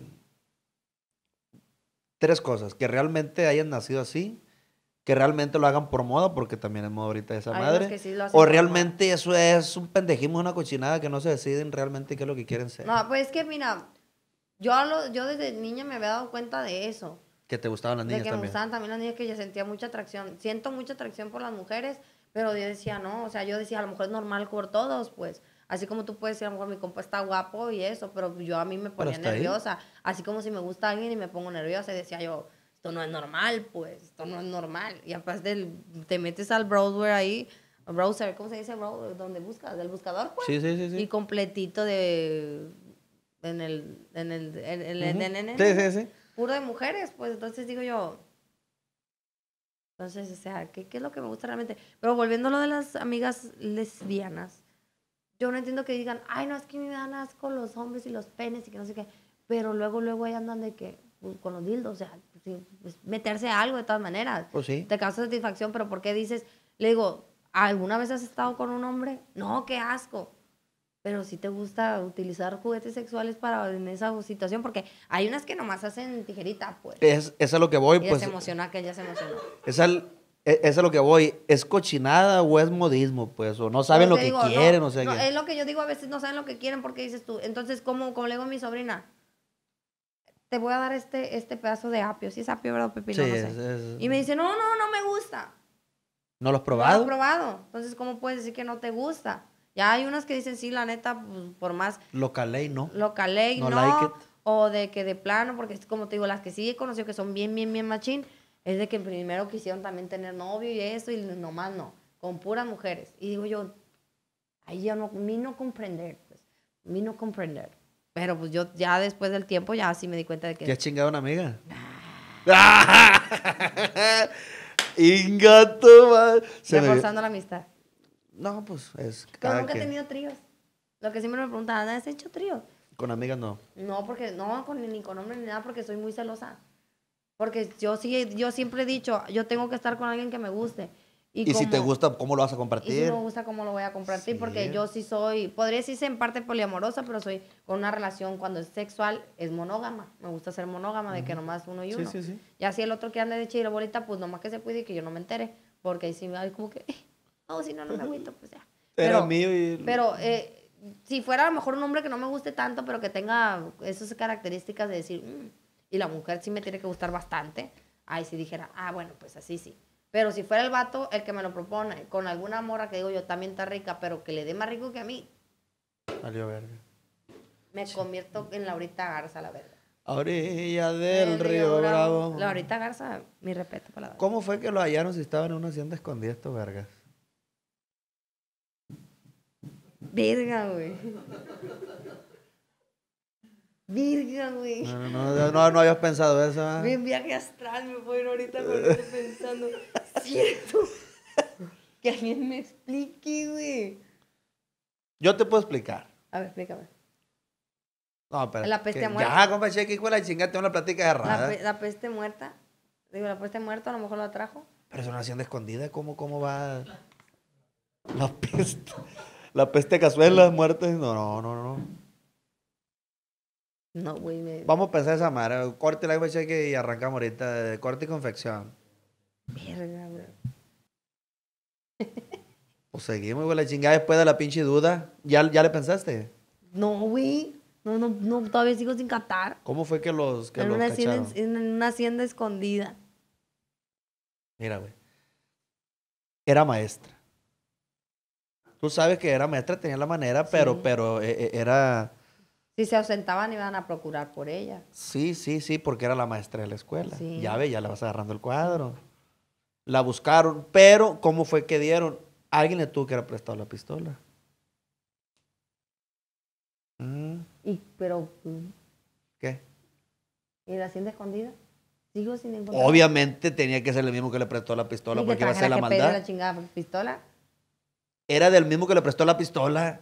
tres cosas? Que realmente hayan nacido así, que realmente lo hagan por moda, porque también es moda ahorita esa madre. o realmente eso es un pendejismo, una cochinada que no se deciden realmente qué es lo que quieren ser. No, pues es que mira, yo, yo desde niña me había dado cuenta de eso. Que te gustaban las niñas. que también. me gustaban también las niñas, que yo sentía mucha atracción. Siento mucha atracción por las mujeres pero yo decía, no, o sea, yo decía, a lo mejor es normal por todos, pues. Así como tú puedes decir, a lo mejor mi compa está guapo y eso, pero yo a mí me ponía nerviosa. Así como si me gusta alguien y me pongo nerviosa y decía yo, esto no es normal, pues, esto no es normal. Y aparte te metes al browser ahí, browser, ¿cómo se dice browser? Donde buscas, del buscador, pues. Sí, sí, sí, Y completito de... En el... En el... En el, en en en el sí, sí, sí. Puro de mujeres, pues. Entonces digo yo, entonces, o sea, ¿qué, ¿qué, es lo que me gusta realmente? Pero volviendo a lo de las amigas lesbianas, yo no entiendo que digan, ay, no, es que me dan asco los hombres y los penes y que no sé qué, pero luego, luego ahí andan de que, pues, con los dildos, o sea, pues, pues, meterse a algo de todas maneras. Pues sí. Te causa satisfacción, pero ¿por qué dices? Le digo, ¿alguna vez has estado con un hombre? No, qué asco pero si te gusta utilizar juguetes sexuales para en esa situación, porque hay unas que nomás hacen tijerita, pues. Es, es lo que voy, y pues. se emociona, que ella se emociona. Es, e, es, lo que voy, es cochinada o es modismo, pues, o no saben lo que quieren, o sea. Es lo que yo digo, a veces no saben lo que quieren porque dices tú, entonces, ¿cómo, como le digo a mi sobrina? Te voy a dar este, este pedazo de apio, si es apio, ¿verdad, Pepino? Sí, no Y me dice, no, no, no me gusta. ¿No lo has probado? No lo he probado. Entonces, ¿cómo puedes decir que no te gusta? Ya hay unas que dicen, sí, la neta, pues, por más... Localey, ¿no? Localey, no. no o de que de plano, porque como te digo, las que sí he conocido que son bien, bien, bien machín, es de que primero quisieron también tener novio y eso, y nomás no, con puras mujeres. Y digo yo, ahí yo no, mí no comprender, pues, mí no comprender. Pero pues yo ya después del tiempo ya sí me di cuenta de que... ¿Ya chingado una amiga? Ah. <laughs> Ingato, Se la amistad. No, pues es. Pero nunca que... he tenido tríos. Lo que siempre me preguntaban, ¿has hecho tríos? Con amigas no. No, porque no, con, ni con hombres ni nada, porque soy muy celosa. Porque yo sí, yo siempre he dicho, yo tengo que estar con alguien que me guste. Y, si te gusta, ¿cómo lo vas a compartir? Y si me gusta, ¿cómo lo voy a compartir? Porque yo sí soy, podría decirse en parte poliamorosa, pero soy con una relación cuando es sexual, es monógama. Me gusta ser monógama, de que nomás uno y uno. Sí, sí, y así el otro que anda de chile bolita, pues nomás que se cuide y que yo no me entere. Porque ahí sí me como que... Oh, si no, no me agüito, pues ya. Pero, mío Pero eh, si fuera a lo mejor un hombre que no me guste tanto, pero que tenga esas características de decir, mm", y la mujer sí me tiene que gustar bastante, ahí sí dijera, ah, bueno, pues así sí. Pero si fuera el vato el que me lo propone, con alguna morra que digo yo también está rica, pero que le dé más rico que a mí. Salió verga. Me convierto en Laurita Garza, la verdad A del río, Bravo. Laurita Garza, mi respeto para la verdad. ¿Cómo fue que lo hallaron si estaban en una hacienda escondida estos vergas? Verga, güey. Virga, güey. No, no, no, no, habías pensado eso. ¿eh? Bien viaje astral me fue ahorita con pensando. <laughs> Cierto. Que alguien me explique, güey. Yo te puedo explicar. A ver, explícame. No, pero. La peste muerta. Ya, compa, cheque, hijo la chingada, tengo una plática de La, la, peste muerta. Digo, la peste muerta a lo mejor la trajo? Pero es una nación escondida, ¿cómo, cómo va? La peste la peste cazuela, muerte. No, no, no, no. No, güey. Vamos a pensar esa madre. Corte la cheque y arrancamos ahorita. corte y confección. Mierda, güey. o <laughs> pues seguimos, güey, la chingada después de la pinche duda. ¿Ya, ya le pensaste? No, güey. No, no, no, todavía sigo sin catar. ¿Cómo fue que los, que en una hacienda escondida. Mira, güey. Era maestra. Tú sabes que era maestra, tenía la manera, pero, pero eh, eh, era... Si se ausentaban iban a procurar por ella. Sí, sí, sí, porque era la maestra de la escuela. Ya ve, ya la vas agarrando el cuadro. La buscaron, pero ¿cómo fue que dieron? Alguien le tuvo que haber prestado la pistola. Mm. Y, pero... Mm. ¿Qué? ¿Y la hacienda escondida? Sigo sin Obviamente tenía que ser el mismo que le prestó la pistola porque iba a ser la que maldad. la chingada pistola? era del mismo que le prestó la pistola.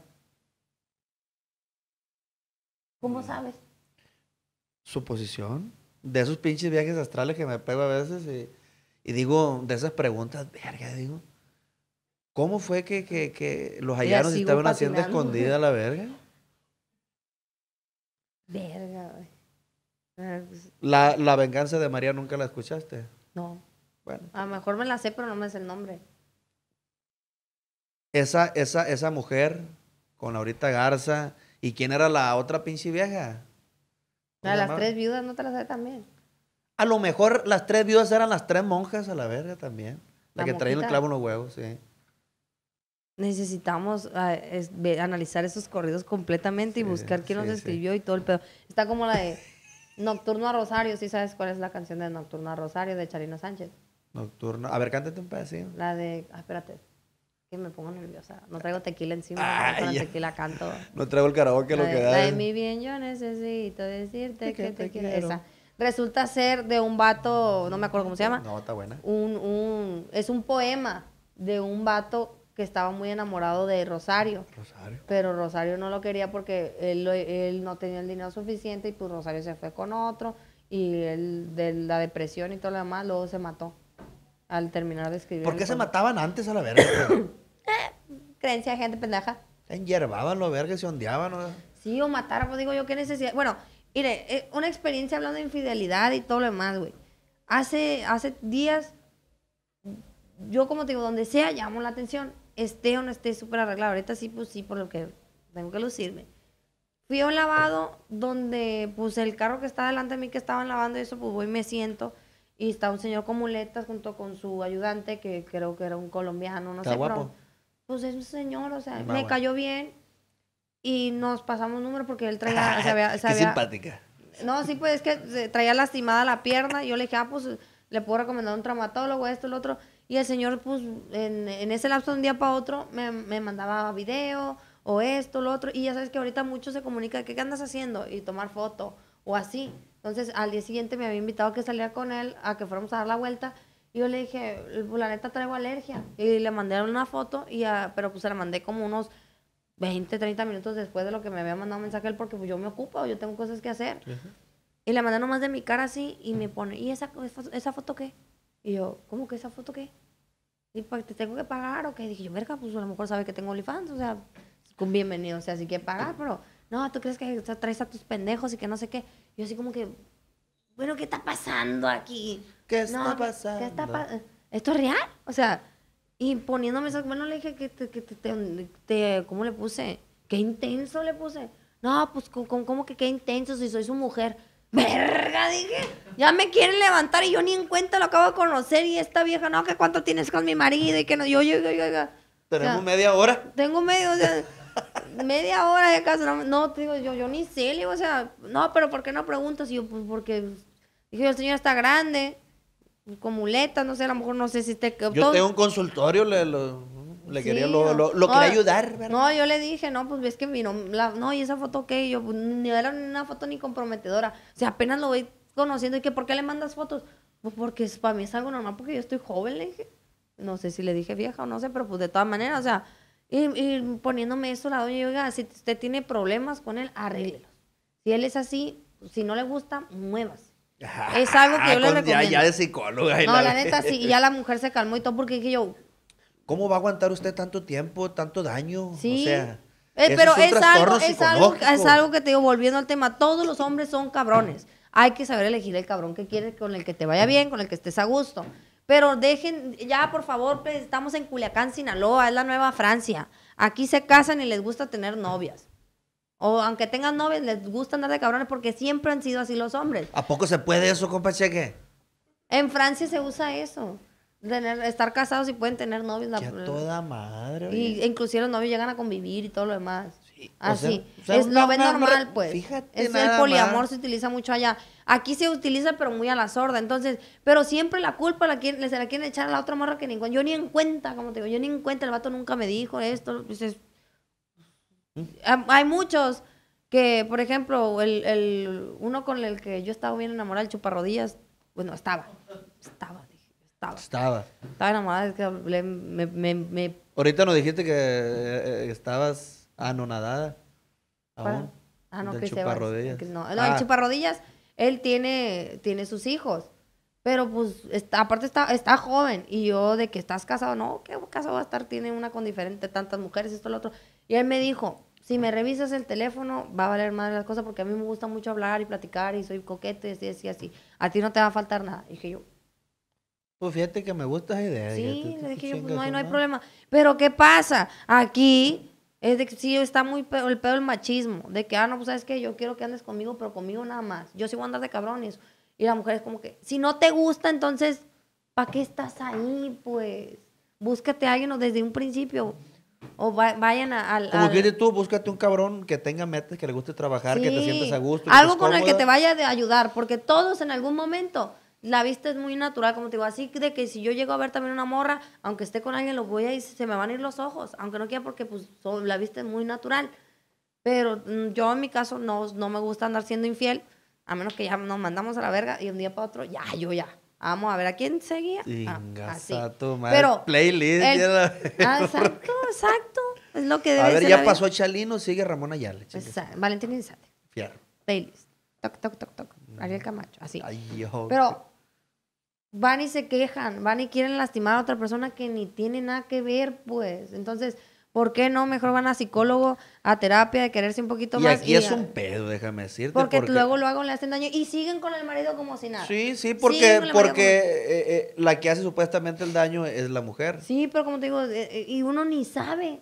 ¿Cómo sabes? Su posición De esos pinches viajes astrales que me pego a veces y, digo, de esas preguntas, verga, digo. ¿Cómo fue que, los hallaron y estaban haciendo escondida la verga? Verga, La, la venganza de María nunca la escuchaste. No. Bueno. A lo mejor me la sé, pero no me es el nombre esa, esa, mujer con ahorita Garza. ¿Y quién era la otra pinche vieja? las tres viudas, ¿no te las sé también? A lo mejor las tres viudas eran las tres monjas a la verga también. La, que traía el clavo en los huevos, sí. Necesitamos ah, analizar esos corridos completamente y buscar quién nos los escribió y todo el pedo. Está como la de Nocturno a Rosario, si sabes cuál es la canción de Nocturno a Rosario de Charina Sánchez. Nocturno. A ver, cántate un pedacito. La de. Ah, espérate que me pongo nerviosa. No traigo tequila encima, con tequila canto. No traigo el que lo que da. De mi bien yo necesito decirte que, te, quiero. Esa. Resulta ser de un vato, no me acuerdo cómo se llama. No, está buena. Un, un, es un poema de un vato que estaba muy enamorado de Rosario. Rosario. Pero Rosario no lo quería porque él, él no tenía el dinero suficiente y pues Rosario se fue con otro y él de la depresión y todo lo demás, luego se mató al terminar de escribir. ¿Por qué se mataban antes a la verga? <coughs> creencia de gente pendeja. Se enyerbaban los vergas se ondeaban, ¿no? Sí, o matar, pues digo yo, qué necesidad. Bueno, mire, eh, una experiencia hablando de infidelidad y todo lo demás, güey. Hace, hace días, yo como digo, donde sea, llamo la atención. Esté o no esté súper arreglado. Ahorita sí, pues sí, por lo que tengo que lucirme. Fui a un lavado donde, pues, el carro que está delante de mí que estaban lavando y eso, pues voy y me siento. Y está un señor con muletas junto con su ayudante, que creo que era un colombiano, no sé. Guapo pues es un señor, o sea, me cayó bien y nos pasamos número porque él traía, o <laughs> sea, Qué simpática. No, sí, pues es que traía lastimada la pierna. Yo le dije, ah, pues le puedo recomendar un traumatólogo, esto, el otro. Y el señor, pues, en, en ese lapso de un día para otro, me, me, mandaba video o esto, lo otro. Y ya sabes que ahorita mucho se comunica, ¿qué, qué andas haciendo? Y tomar foto o así. Entonces, al día siguiente me había invitado a que saliera con él, a que fuéramos a dar la vuelta. Y yo le dije, pues, la neta traigo alergia. Y le mandaron una foto, y pero pues se la mandé como unos 20, 30 minutos después de lo que me había mandado un mensaje él, porque pues, yo me ocupo, yo tengo cosas que hacer. Y le mandé nomás de mi cara así y me pone, ¿y esa, esa foto qué? Y yo, ¿cómo que esa foto qué? ¿Y te tengo que pagar o qué? dije yo, verga, pues a lo mejor sabe que tengo olifantes o sea, con bienvenido, o sea, si quiere pagar, pero no, tú crees que traes a tus pendejos y que no sé qué. Yo así como que, bueno, ¿qué está pasando aquí? ¿Qué está pasando? ¿Esto es real? O sea, y poniéndome esa... Bueno, le dije que te, que te, te, ¿Cómo le puse? ¿Qué intenso le puse? No, pues, ¿cómo, ¿cómo que qué intenso si soy su mujer? Verga, dije. Ya me quieren levantar y yo ni en cuenta lo acabo de conocer. Y esta vieja, no, ¿qué cuánto tienes con mi marido y que no. Yo, yo, yo, yo. Tenemos media hora. Tengo medio, o sea, <laughs> media hora de casa. No, digo, yo, yo ni sé, o sea, no, pero ¿por qué no preguntas? yo, pues porque. Dije, el señor está grande con muletas, no sé, a lo mejor no sé si te... Yo tengo un consultorio, le, quería lo, lo, quería ayudar, ¿verdad? No, yo le dije, no, pues ves que vino, no, y esa foto que yo, pues, ni era una foto ni comprometedora, o sea, apenas lo voy conociendo y que, ¿por qué le mandas fotos? Pues porque para mí es algo normal, porque yo estoy joven, le dije, no sé si le dije vieja o no sé, pero pues de todas maneras, o sea, y, y poniéndome eso, la doña, diga si usted tiene problemas con él, arréglelo, Si él es así, si no le gusta, muevas es algo que yo le recomiendo. Ya, de psicóloga. no, la, neta sí. Y ya la mujer se calmó y todo porque dije yo... ¿Cómo va a aguantar usted tanto tiempo, tanto daño? Sí. Eh, pero es, algo, que te digo, volviendo al tema, todos los hombres son cabrones. Hay que saber elegir el cabrón que quieres, con el que te vaya bien, con el que estés a gusto. Pero dejen, ya por favor, pues, estamos en Culiacán, Sinaloa, es la nueva Francia. Aquí se casan y les gusta tener novias. O aunque tengan novias, les gusta andar de cabrones porque siempre han sido así los hombres. ¿A poco se puede eso, compa Cheque? En Francia se usa eso. Tener, estar casados y pueden tener novios. La, toda madre. Y inclusive los novios llegan a convivir y todo lo demás. Así. Ah, es, lo normal, pues. Fíjate es el poliamor se utiliza mucho allá. Aquí se utiliza, pero muy a la sorda. Entonces, pero siempre la culpa la quieren, se la quieren echar a la otra morra que ningún Yo ni en cuenta, como te digo, yo ni en cuenta, el vato nunca me dijo esto. Pues es, hay muchos que, por ejemplo, el, uno con el que yo estaba bien enamorada, el chuparrodillas, bueno, estaba, estaba, estaba. Estaba. Estaba enamorada, es que me, Ahorita nos dijiste que eh, eh, estabas anonadada. Aún. Ah, no, que chuparrodillas. no, no el ah. chuparrodillas, él tiene, tiene sus hijos. Pero pues, aparte está, está joven. Y yo de que estás casado, no, qué casado va a estar, tiene una con diferente, tantas mujeres, esto, lo otro. Y él me dijo, si me revisas el teléfono, va a valer más las cosas porque a mí me gusta mucho hablar y platicar y soy coqueto y así, así, así. A ti no te va a faltar nada. Y dije yo. Pues fíjate que me gusta esa idea. Sí, le dije yo, pues no hay, problema. Pero ¿qué pasa? Aquí es de que sí está muy peor, el pedo el machismo. De que, ah, no, pues sabes que yo quiero que andes conmigo, pero conmigo nada más. Yo sí voy andar de cabrones. y Y la mujer es como que, si no te gusta, entonces, ¿para qué estás ahí? Pues búscate a alguien o desde un principio o vayan a, al. Como al... tú, búscate un cabrón que tenga metas, que le guste trabajar, que te sientas a gusto. Algo con el que te vaya a ayudar, porque todos en algún momento la vista es muy natural, como te digo, así de que si yo llego a ver también una morra, aunque esté con alguien, lo voy a ir, se me van a ir los ojos, aunque no quiera porque pues la vista es muy natural. Pero mm, yo en mi caso no, no me gusta andar siendo infiel, a menos que ya nos mandamos a la verga y un día para otro, ya, yo ya. Vamos a ver a quién seguía. Ah, así. Ah, Pero playlist. Ah, <laughs> exacto, exacto. Es lo que debe A ver, ya pasó Chalino, sigue Ramón Ayala. Exacto. Pues, ah, Valentín Elizalde. Fierro. Playlist. Toc, toc, toc, toc. Ariel Camacho. Así. Ay, Pero van y se quejan, van y quieren lastimar a otra persona que ni tiene nada que ver, pues. Entonces, ¿Por qué no? Mejor van a psicólogo, a terapia, de quererse un poquito más. Aquí y es un pedo, déjame decirte. Porque, luego lo hago, le hacen daño y siguen con el marido como si nada. Sí, sí, porque, porque eh, eh, eh, la que hace supuestamente el daño es la mujer. Sí, pero como te digo, y uno ni sabe.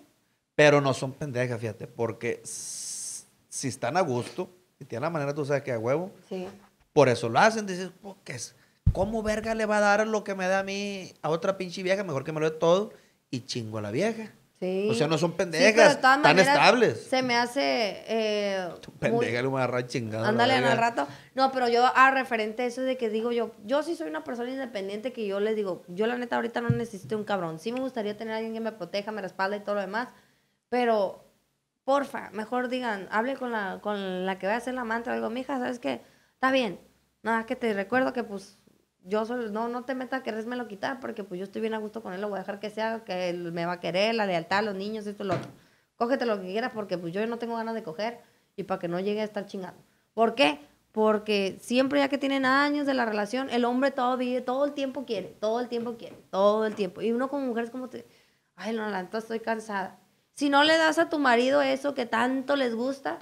Pero no son pendejas, fíjate, porque si están a gusto, si tienen la manera, tú sabes que a huevo. Sí. Por eso lo hacen, dices, pues, ¿qué es? ¿cómo verga le va a dar lo que me da a mí a otra pinche vieja? Mejor que me lo dé todo y chingo a la vieja. O sea, no son pendejas, están estables. Se me hace. Eh, pendeja, lo me chingada. Ándale al rato. No, pero yo, a ah, referente a eso de que digo yo, yo sí soy una persona independiente que yo le digo, yo la neta ahorita no necesito un cabrón. Sí me gustaría tener a alguien que me proteja, me respalde y todo lo demás, pero porfa, mejor digan, hable con la, con la que va a ser la mantra, algo, mija, ¿sabes qué? Está bien. Nada, que te recuerdo que pues yo solo, no, no te metas a lo quitar porque pues yo estoy bien a gusto con él, lo voy a dejar que sea, que él me va a querer, la lealtad, los niños, esto, y lo otro. Cógete lo que quieras porque pues yo no tengo ganas de coger y para que no llegue a estar chingando. ¿Por qué? Porque siempre ya que tienen años de la relación, el hombre vive, todo el tiempo quiere, todo el tiempo quiere, todo el tiempo. Y uno como mujer es como, te, ay, no, la estoy cansada. Si no le das a tu marido eso que tanto les gusta,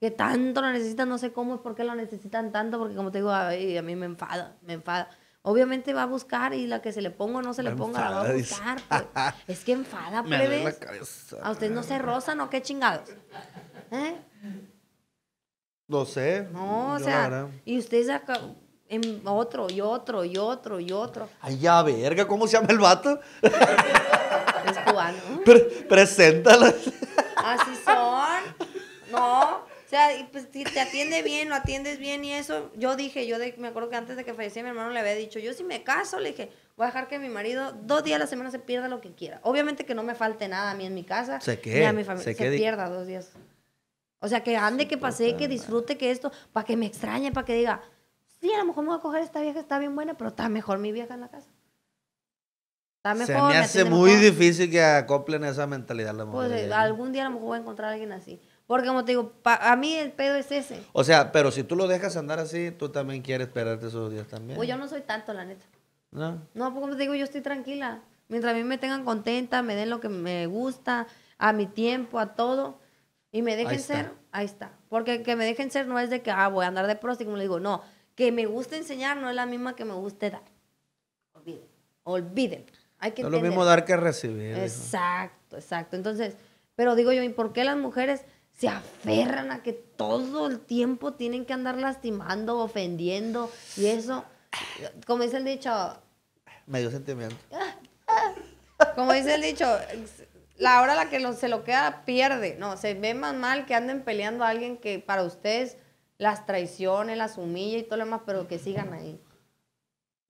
que tanto lo necesitan, no sé cómo es por qué lo necesitan tanto, porque como te digo, a mí me enfada, me enfada Obviamente va a buscar y la que se le ponga o no se le ponga la va a buscar. Pues. es que enfada, <laughs> Me ¿A ustedes no se rozan o qué chingados? ¿eh? No sé. No, o sea, y ustedes acá, en otro, y otro, y otro, y otro. Ay, ya verga, ¿cómo se llama el vato? es cubano. <laughs> Así son. No sea, pues, si te atiende bien, lo atiendes bien y eso, yo dije, yo me acuerdo que antes de que falleciera mi hermano le había dicho, yo si me caso, le dije, voy a dejar que mi marido dos días a la semana se pierda lo que quiera. Obviamente que no me falte nada a mí en mi casa, se ni a mi familia, se, pierda dos días. O sea, que ande, que pase, que disfrute, que esto, para que me extrañe, para que diga, sí, a lo mejor me voy a coger esta vieja, está bien buena, pero está mejor mi vieja en la casa. Está mejor, me hace muy difícil que acoplen esa mentalidad la pues, mujer. Pues algún día a lo mejor voy a encontrar alguien así. Porque como te digo, a mí el pedo es ese. O sea, pero si tú lo dejas andar así, tú también quieres esperarte esos días también. Pues yo no soy tanto, la neta. No. No, porque como te digo, yo estoy tranquila. Mientras a mí me tengan contenta, me den lo que me gusta, a mi tiempo, a todo, y me dejen ser, ahí está. Porque que me dejen ser no es de que, ah, voy a andar de próximo, como le digo, no. Que me guste enseñar no es la misma que me guste dar. Olviden, olviden. no es lo mismo dar que recibir. Exacto, exacto. Entonces, pero digo yo, ¿y por qué las mujeres se aferran a que todo el tiempo tienen que andar lastimando, ofendiendo y eso, como dice el dicho... medio sentimiento. Como dice el dicho, la hora a la que se lo queda pierde. No, se ve más mal que anden peleando a alguien que para ustedes las traiciones, las humilla y todo lo demás, pero que sigan ahí.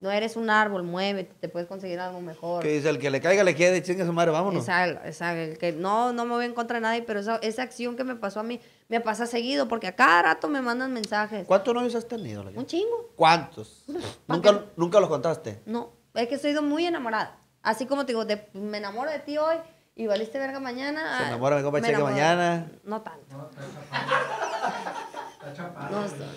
No eres un árbol, muévete, te puedes conseguir algo mejor. Que dice, el que le caiga le quede, chinga su madre, vámonos. Exacto, exacto. que, no, no me voy en contra de nadie, pero esa, esa acción que me pasó a mí, me pasa seguido, porque a cada rato me mandan mensajes. ¿Cuántos novios has tenido? Un chingo. ¿Cuántos? <laughs> ¿Nunca, ¿Nunca los contaste? No, es que he sido muy enamorada. Así como te digo, me enamoro de ti hoy y valiste verga mañana. Se enamora de compa mañana. No tanto. Está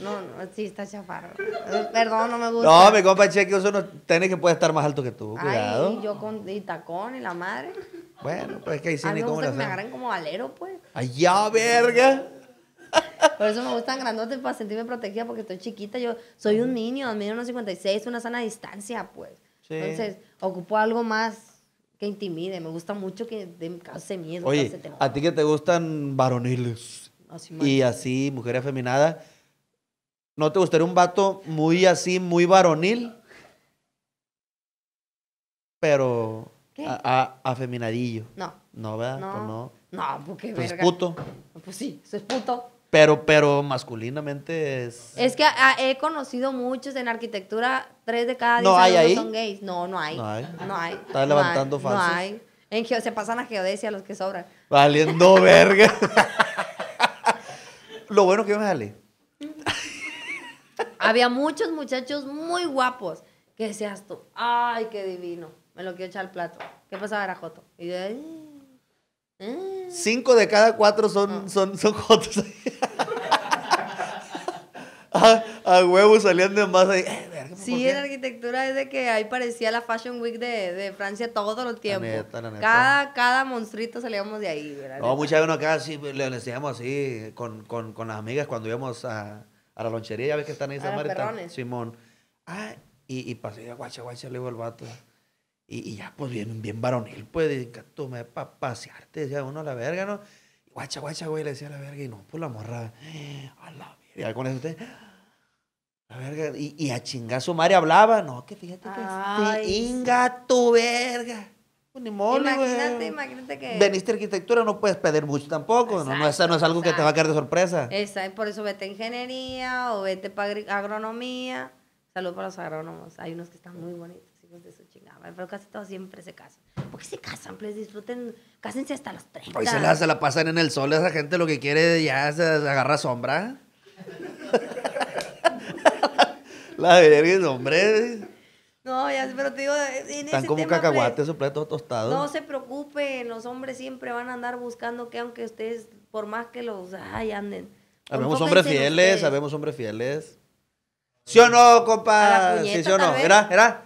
No, no, sí, está chaparro. Eh, perdón, no me gusta. No, mi compa Cheque eso no tiene que puede estar más alto que tú, cuidado. yo con y tacón y la madre. Bueno, pues es que ahí sí ni cómo me agarren como valero, pues. ya, verga. Por eso me gustan grandotes para sentirme protegida porque estoy chiquita. Yo soy un niño, mido unos 56, una sana distancia, pues. Entonces, ocupo algo más que intimide. Me gusta mucho que me cause miedo. Oye, a ti que te gustan varoniles y así, mujer afeminada. ¿No te gustaría un vato muy así, muy varonil? Pero a, afeminadillo. No. No, ¿verdad? No, pues no. porque pues, pues Es puto. Pues sí, eso es puto. Pero, pero masculinamente es. Es que ah, he conocido muchos en arquitectura, tres de cada diez ¿No son gays. No, no hay. No hay. No hay. Estás levantando fases No hay. se pasan a geodesia los que sobran. Valiendo verga. <laughs> lo bueno que me sale. <laughs> Había muchos muchachos muy guapos que decías tú, ay, qué divino, me lo quiero echar al plato. ¿Qué pasaba era Joto? Y de Cinco de cada cuatro son, son, son Jotos. <laughs> a, huevos salían de más ahí. sí, en arquitectura es de que ahí parecía la Fashion Week de, de Francia todo el tiempo. Cada, cada monstruito salíamos de ahí, No, muchas veces acá sí, pues, le, decíamos así con, con, con, las amigas cuando íbamos a, a la lonchería, ya ves que están ahí, Simón. Ah, y, y pasé, guacha, guacha, le iba el vato. Y, y, ya, pues, bien, bien varonil, pues, tú me para pasearte, decía uno, a la verga, ¿no? Guacha, guacha, güey, le decía a la verga, y no, pues la morra, a ah, la verga, con eso usted, y, a chingar su madre hablaba. No, que fíjate que. inga tu verga. Pues ni mole, Imagínate, imagínate que. Veniste arquitectura, no puedes pedir mucho tampoco. no, esa no es algo que te va a caer de sorpresa. Exacto. Por eso vete a ingeniería o vete para agronomía. saludos para los agrónomos. Hay unos que están muy bonitos, hijos de su chingada. Pero casi todos siempre se casan. ¿Por qué se casan? Pues disfruten, cásense hasta los 30. y pues, se la, se la pasan en el sol. Esa gente lo que quiere ya se agarra sombra. <laughs> La verga, hombre. No, ya, pero te digo, Están como pues, cacahuates, Todos tostados. No se preocupen, los hombres siempre van a andar buscando que aunque ustedes, por más que los, ay, anden. Sabemos hombres fieles, sabemos hombres fieles. ¿Sí o no, compa? sí, o no. Era, era.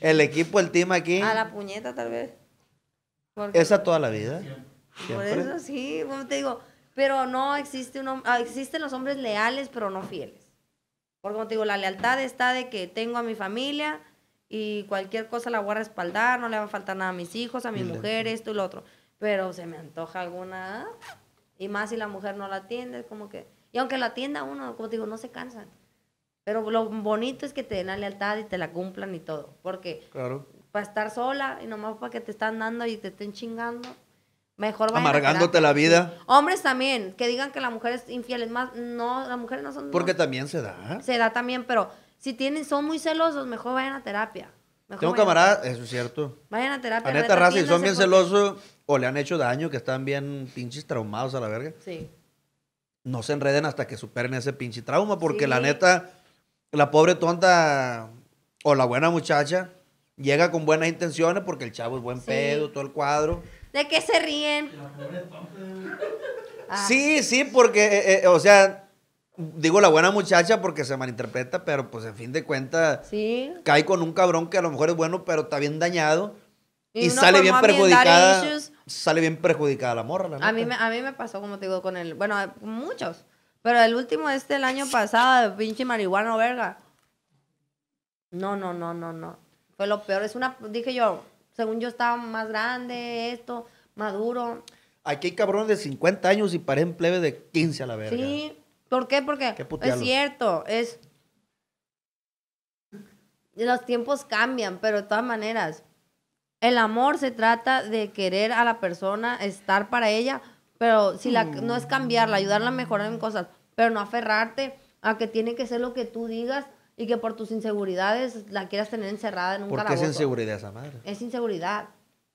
El equipo, el team aquí. A la puñeta, tal vez. Esa toda la vida. Por eso sí, como te digo. Pero no existe un, ah, existen los hombres leales, pero no fieles. Porque como te digo, la lealtad está de que tengo a mi familia y cualquier cosa la voy a respaldar, no le va a faltar nada a mis hijos, a mi mujer, esto y lo otro. Pero se me antoja alguna... Y más si la mujer no la atiende, como que... Y aunque la atienda uno, como digo, no se cansan. Pero lo bonito es que te den la lealtad y te la cumplan y todo. Porque claro. para estar sola y nomás para que te están dando y te estén chingando, Amargándote la vida. Hombres también, que digan que las mujeres es infiel. más, no, las mujeres no son... Porque también se da. Se da también, pero si tienen, son muy celosos, mejor vayan a terapia. Tengo camaradas, eso es cierto. Vayan a terapia. La neta, raza, si son bien celosos o le han hecho daño, que están bien pinches traumados a la verga. Sí. No se enreden hasta que superen ese pinche trauma, porque la neta, la pobre tonta o la buena muchacha llega con buenas intenciones porque el chavo es buen pedo, todo el cuadro ¿De qué se ríen? <laughs> Sí, sí, porque, eh, eh, o sea, digo la buena muchacha porque se malinterpreta, pero pues en fin de cuentas cae con un cabrón que a lo mejor es bueno, pero está bien dañado y, sale bien perjudicada. Sale bien perjudicada la morra. La a, mí me, a mí me pasó, como te digo, con el, bueno, muchos, pero el último este el año pasado, de pinche marihuana verga. No, no, no, no, no. Fue lo peor, es una, dije yo, según yo estaba más grande, esto, maduro. Aquí hay cabrones de 50 años y parecen plebe de 15 a la verga. Sí. ¿Por qué? Porque es cierto, es... Los tiempos cambian, pero de todas maneras, el amor se trata de querer a la persona, estar para ella, pero si la, no es cambiarla, ayudarla a mejorar en cosas, pero no aferrarte a que tiene que ser lo que tú digas y que por tus inseguridades la quieras tener encerrada en un ¿Por es inseguridad esa madre. Es inseguridad.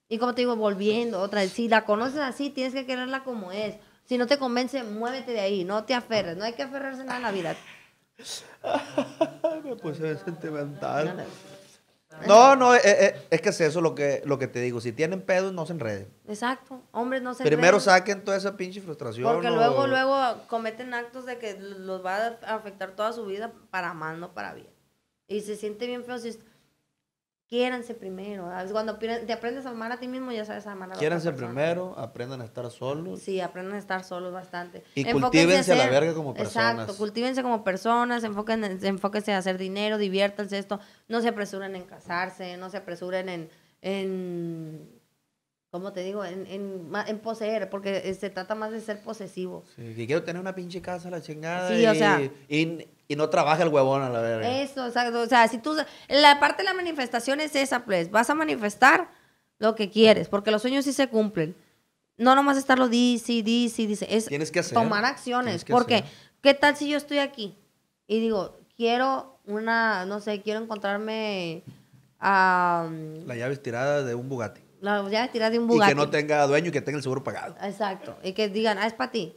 Y como te digo, volviendo otra vez, si la conoces así, tienes que quererla como es. Si no te convence, muévete de ahí, no te aferres, no hay que aferrarse nada en la vida. <laughs> Me puse a no, no, eh, eh, es, que es eso lo que, lo que te digo. Si tienen pedos, no se enreden. Exacto. Hombres, no se Primero saquen toda esa pinche frustración. Porque luego, luego cometen actos de que los va a afectar toda su vida para mal, no para bien. Y se siente bien feo si... Quiéranse primero. Cuando te aprendes a amar a ti mismo, ya sabes amar a la Quiéranse primero, aprendan a estar solos. Sí, aprendan a estar solos bastante. Y cultívense a, la verga como personas. Exacto, cultívense como personas, enfóquense, a hacer dinero, diviértanse esto. No se apresuren en casarse, no se apresuren en como te digo, en, en, poseer, porque eh, se trata más de ser posesivo. Sí, quiero tener una pinche casa, la chingada. y, no trabaja el huevón a la verga. Eso, O sea, si tú. La parte de la manifestación es esa, pues. Vas a manifestar lo que quieres, porque los sueños sí se cumplen. No nomás estarlo dice, dice, dice. Es Tienes que tomar acciones. porque, ¿qué tal si yo estoy aquí y digo, quiero una, no sé, quiero encontrarme. a... la llave estirada de un Bugatti. La de un Bugatti. Y que no tenga dueño y que tenga el seguro pagado. Exacto. Y que digan, ah, es para ti.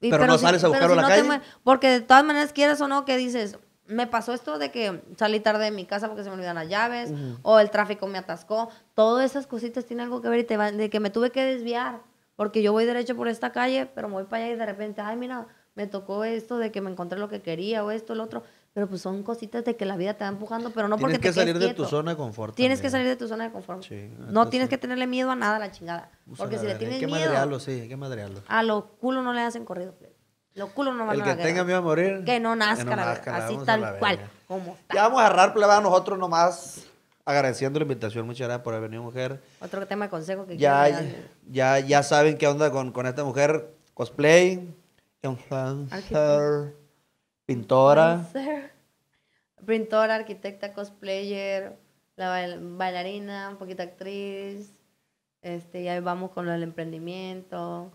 pero, no sales a buscarlo a la calle. porque de todas maneras, quieras o no, que dices, me pasó esto de que salí tarde de mi casa porque se me olvidan las llaves, o el tráfico me atascó. Todas esas cositas tienen algo que ver y te van, de que me tuve que desviar. Porque yo voy derecho por esta calle, pero me voy para allá y de repente, ay, mira, me tocó esto de que me encontré lo que quería o esto, el otro. Pero pues son cositas de que la vida te va empujando, pero no tienes porque que salir de tu zona de confort. Tienes que salir de tu zona de confort. no tienes que tenerle miedo a nada la chingada. Porque si le tienes miedo. A lo culo no le hacen corrido. Lo culo no va a que tenga miedo a morir. Que no nazca, Así tal cual. Ya vamos a agarrar a nosotros nomás agradeciendo la invitación, muchas gracias por haber venido, mujer. Otro tema de consejo que ya, ya, ya saben qué onda con, con esta mujer, cosplay, influencer, pintora. Pintora, arquitecta, cosplayer, la bailarina, un poquito actriz. Este, ya vamos con el emprendimiento.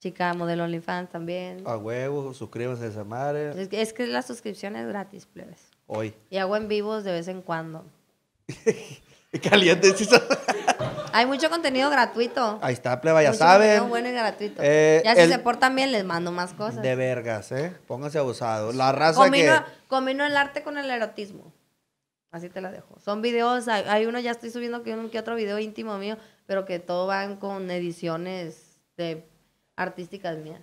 Chica modelo OnlyFans también. A huevo, suscríbase a esa madre. Es que, la suscripción es gratis, plebes. Hoy. Y hago en vivos de vez en cuando. <laughs> Caliente, sí. <laughs> Hay mucho contenido gratuito. Ahí está, pleba, ya mucho saben. bueno y gratuito. Eh, ya si se portan bien, les mando más cosas. De vergas, ¿eh? Pónganse abusados. La raza combino, que... el arte con el erotismo. Así te la dejo. Son videos, hay, uno, ya estoy subiendo que, otro video íntimo mío, pero que todo van con ediciones de artísticas mías.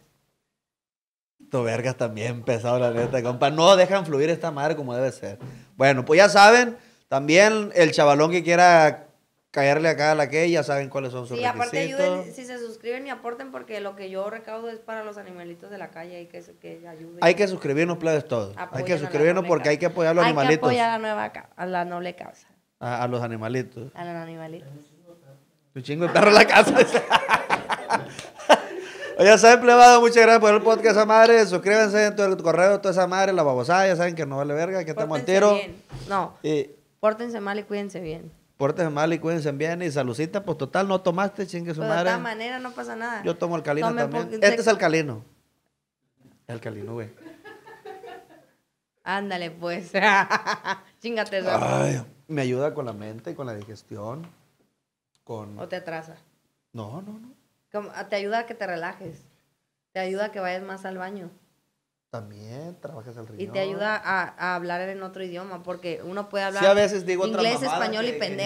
Tu vergas también pesado, la neta, compa. No dejan fluir esta madre como debe ser. Bueno, pues ya saben, también el chavalón que quiera Callarle acá a la que ya saben cuáles son sus requisitos. aparte ayuden, si se suscriben y aporten, porque lo que yo recaudo es para los animalitos de la calle, hay que, que ayuden. Hay que suscribirnos, plebes, todos. hay que suscribirnos porque hay que apoyar a los animalitos. apoyar a la, nueva, a la noble causa. A, los animalitos. A los animalitos. Tu chingo perro en la casa. <laughs> Oye, ya saben, plebado, muchas gracias por el podcast, madre. Suscríbanse en todo correo, toda esa madre, la babosada, ya saben que no vale verga, que estamos No. Y, pórtense mal y cuídense bien. Pórtese mal y cuídense bien. Y salucita, pues total, no tomaste, chingue su madre. De esta manera no pasa nada. Yo tomo alcalino también. Este es alcalino. Alcalino, güey. Ándale, pues. <laughs> Chingate eso. Ay, me ayuda con la mente, con la digestión. Con... ¿O te atrasa? No, no, no. Te ayuda a que te relajes. Te ayuda a que vayas más al baño. También trabajas Y te ayuda a, hablar en otro idioma, porque uno puede hablar inglés, español y pendejo.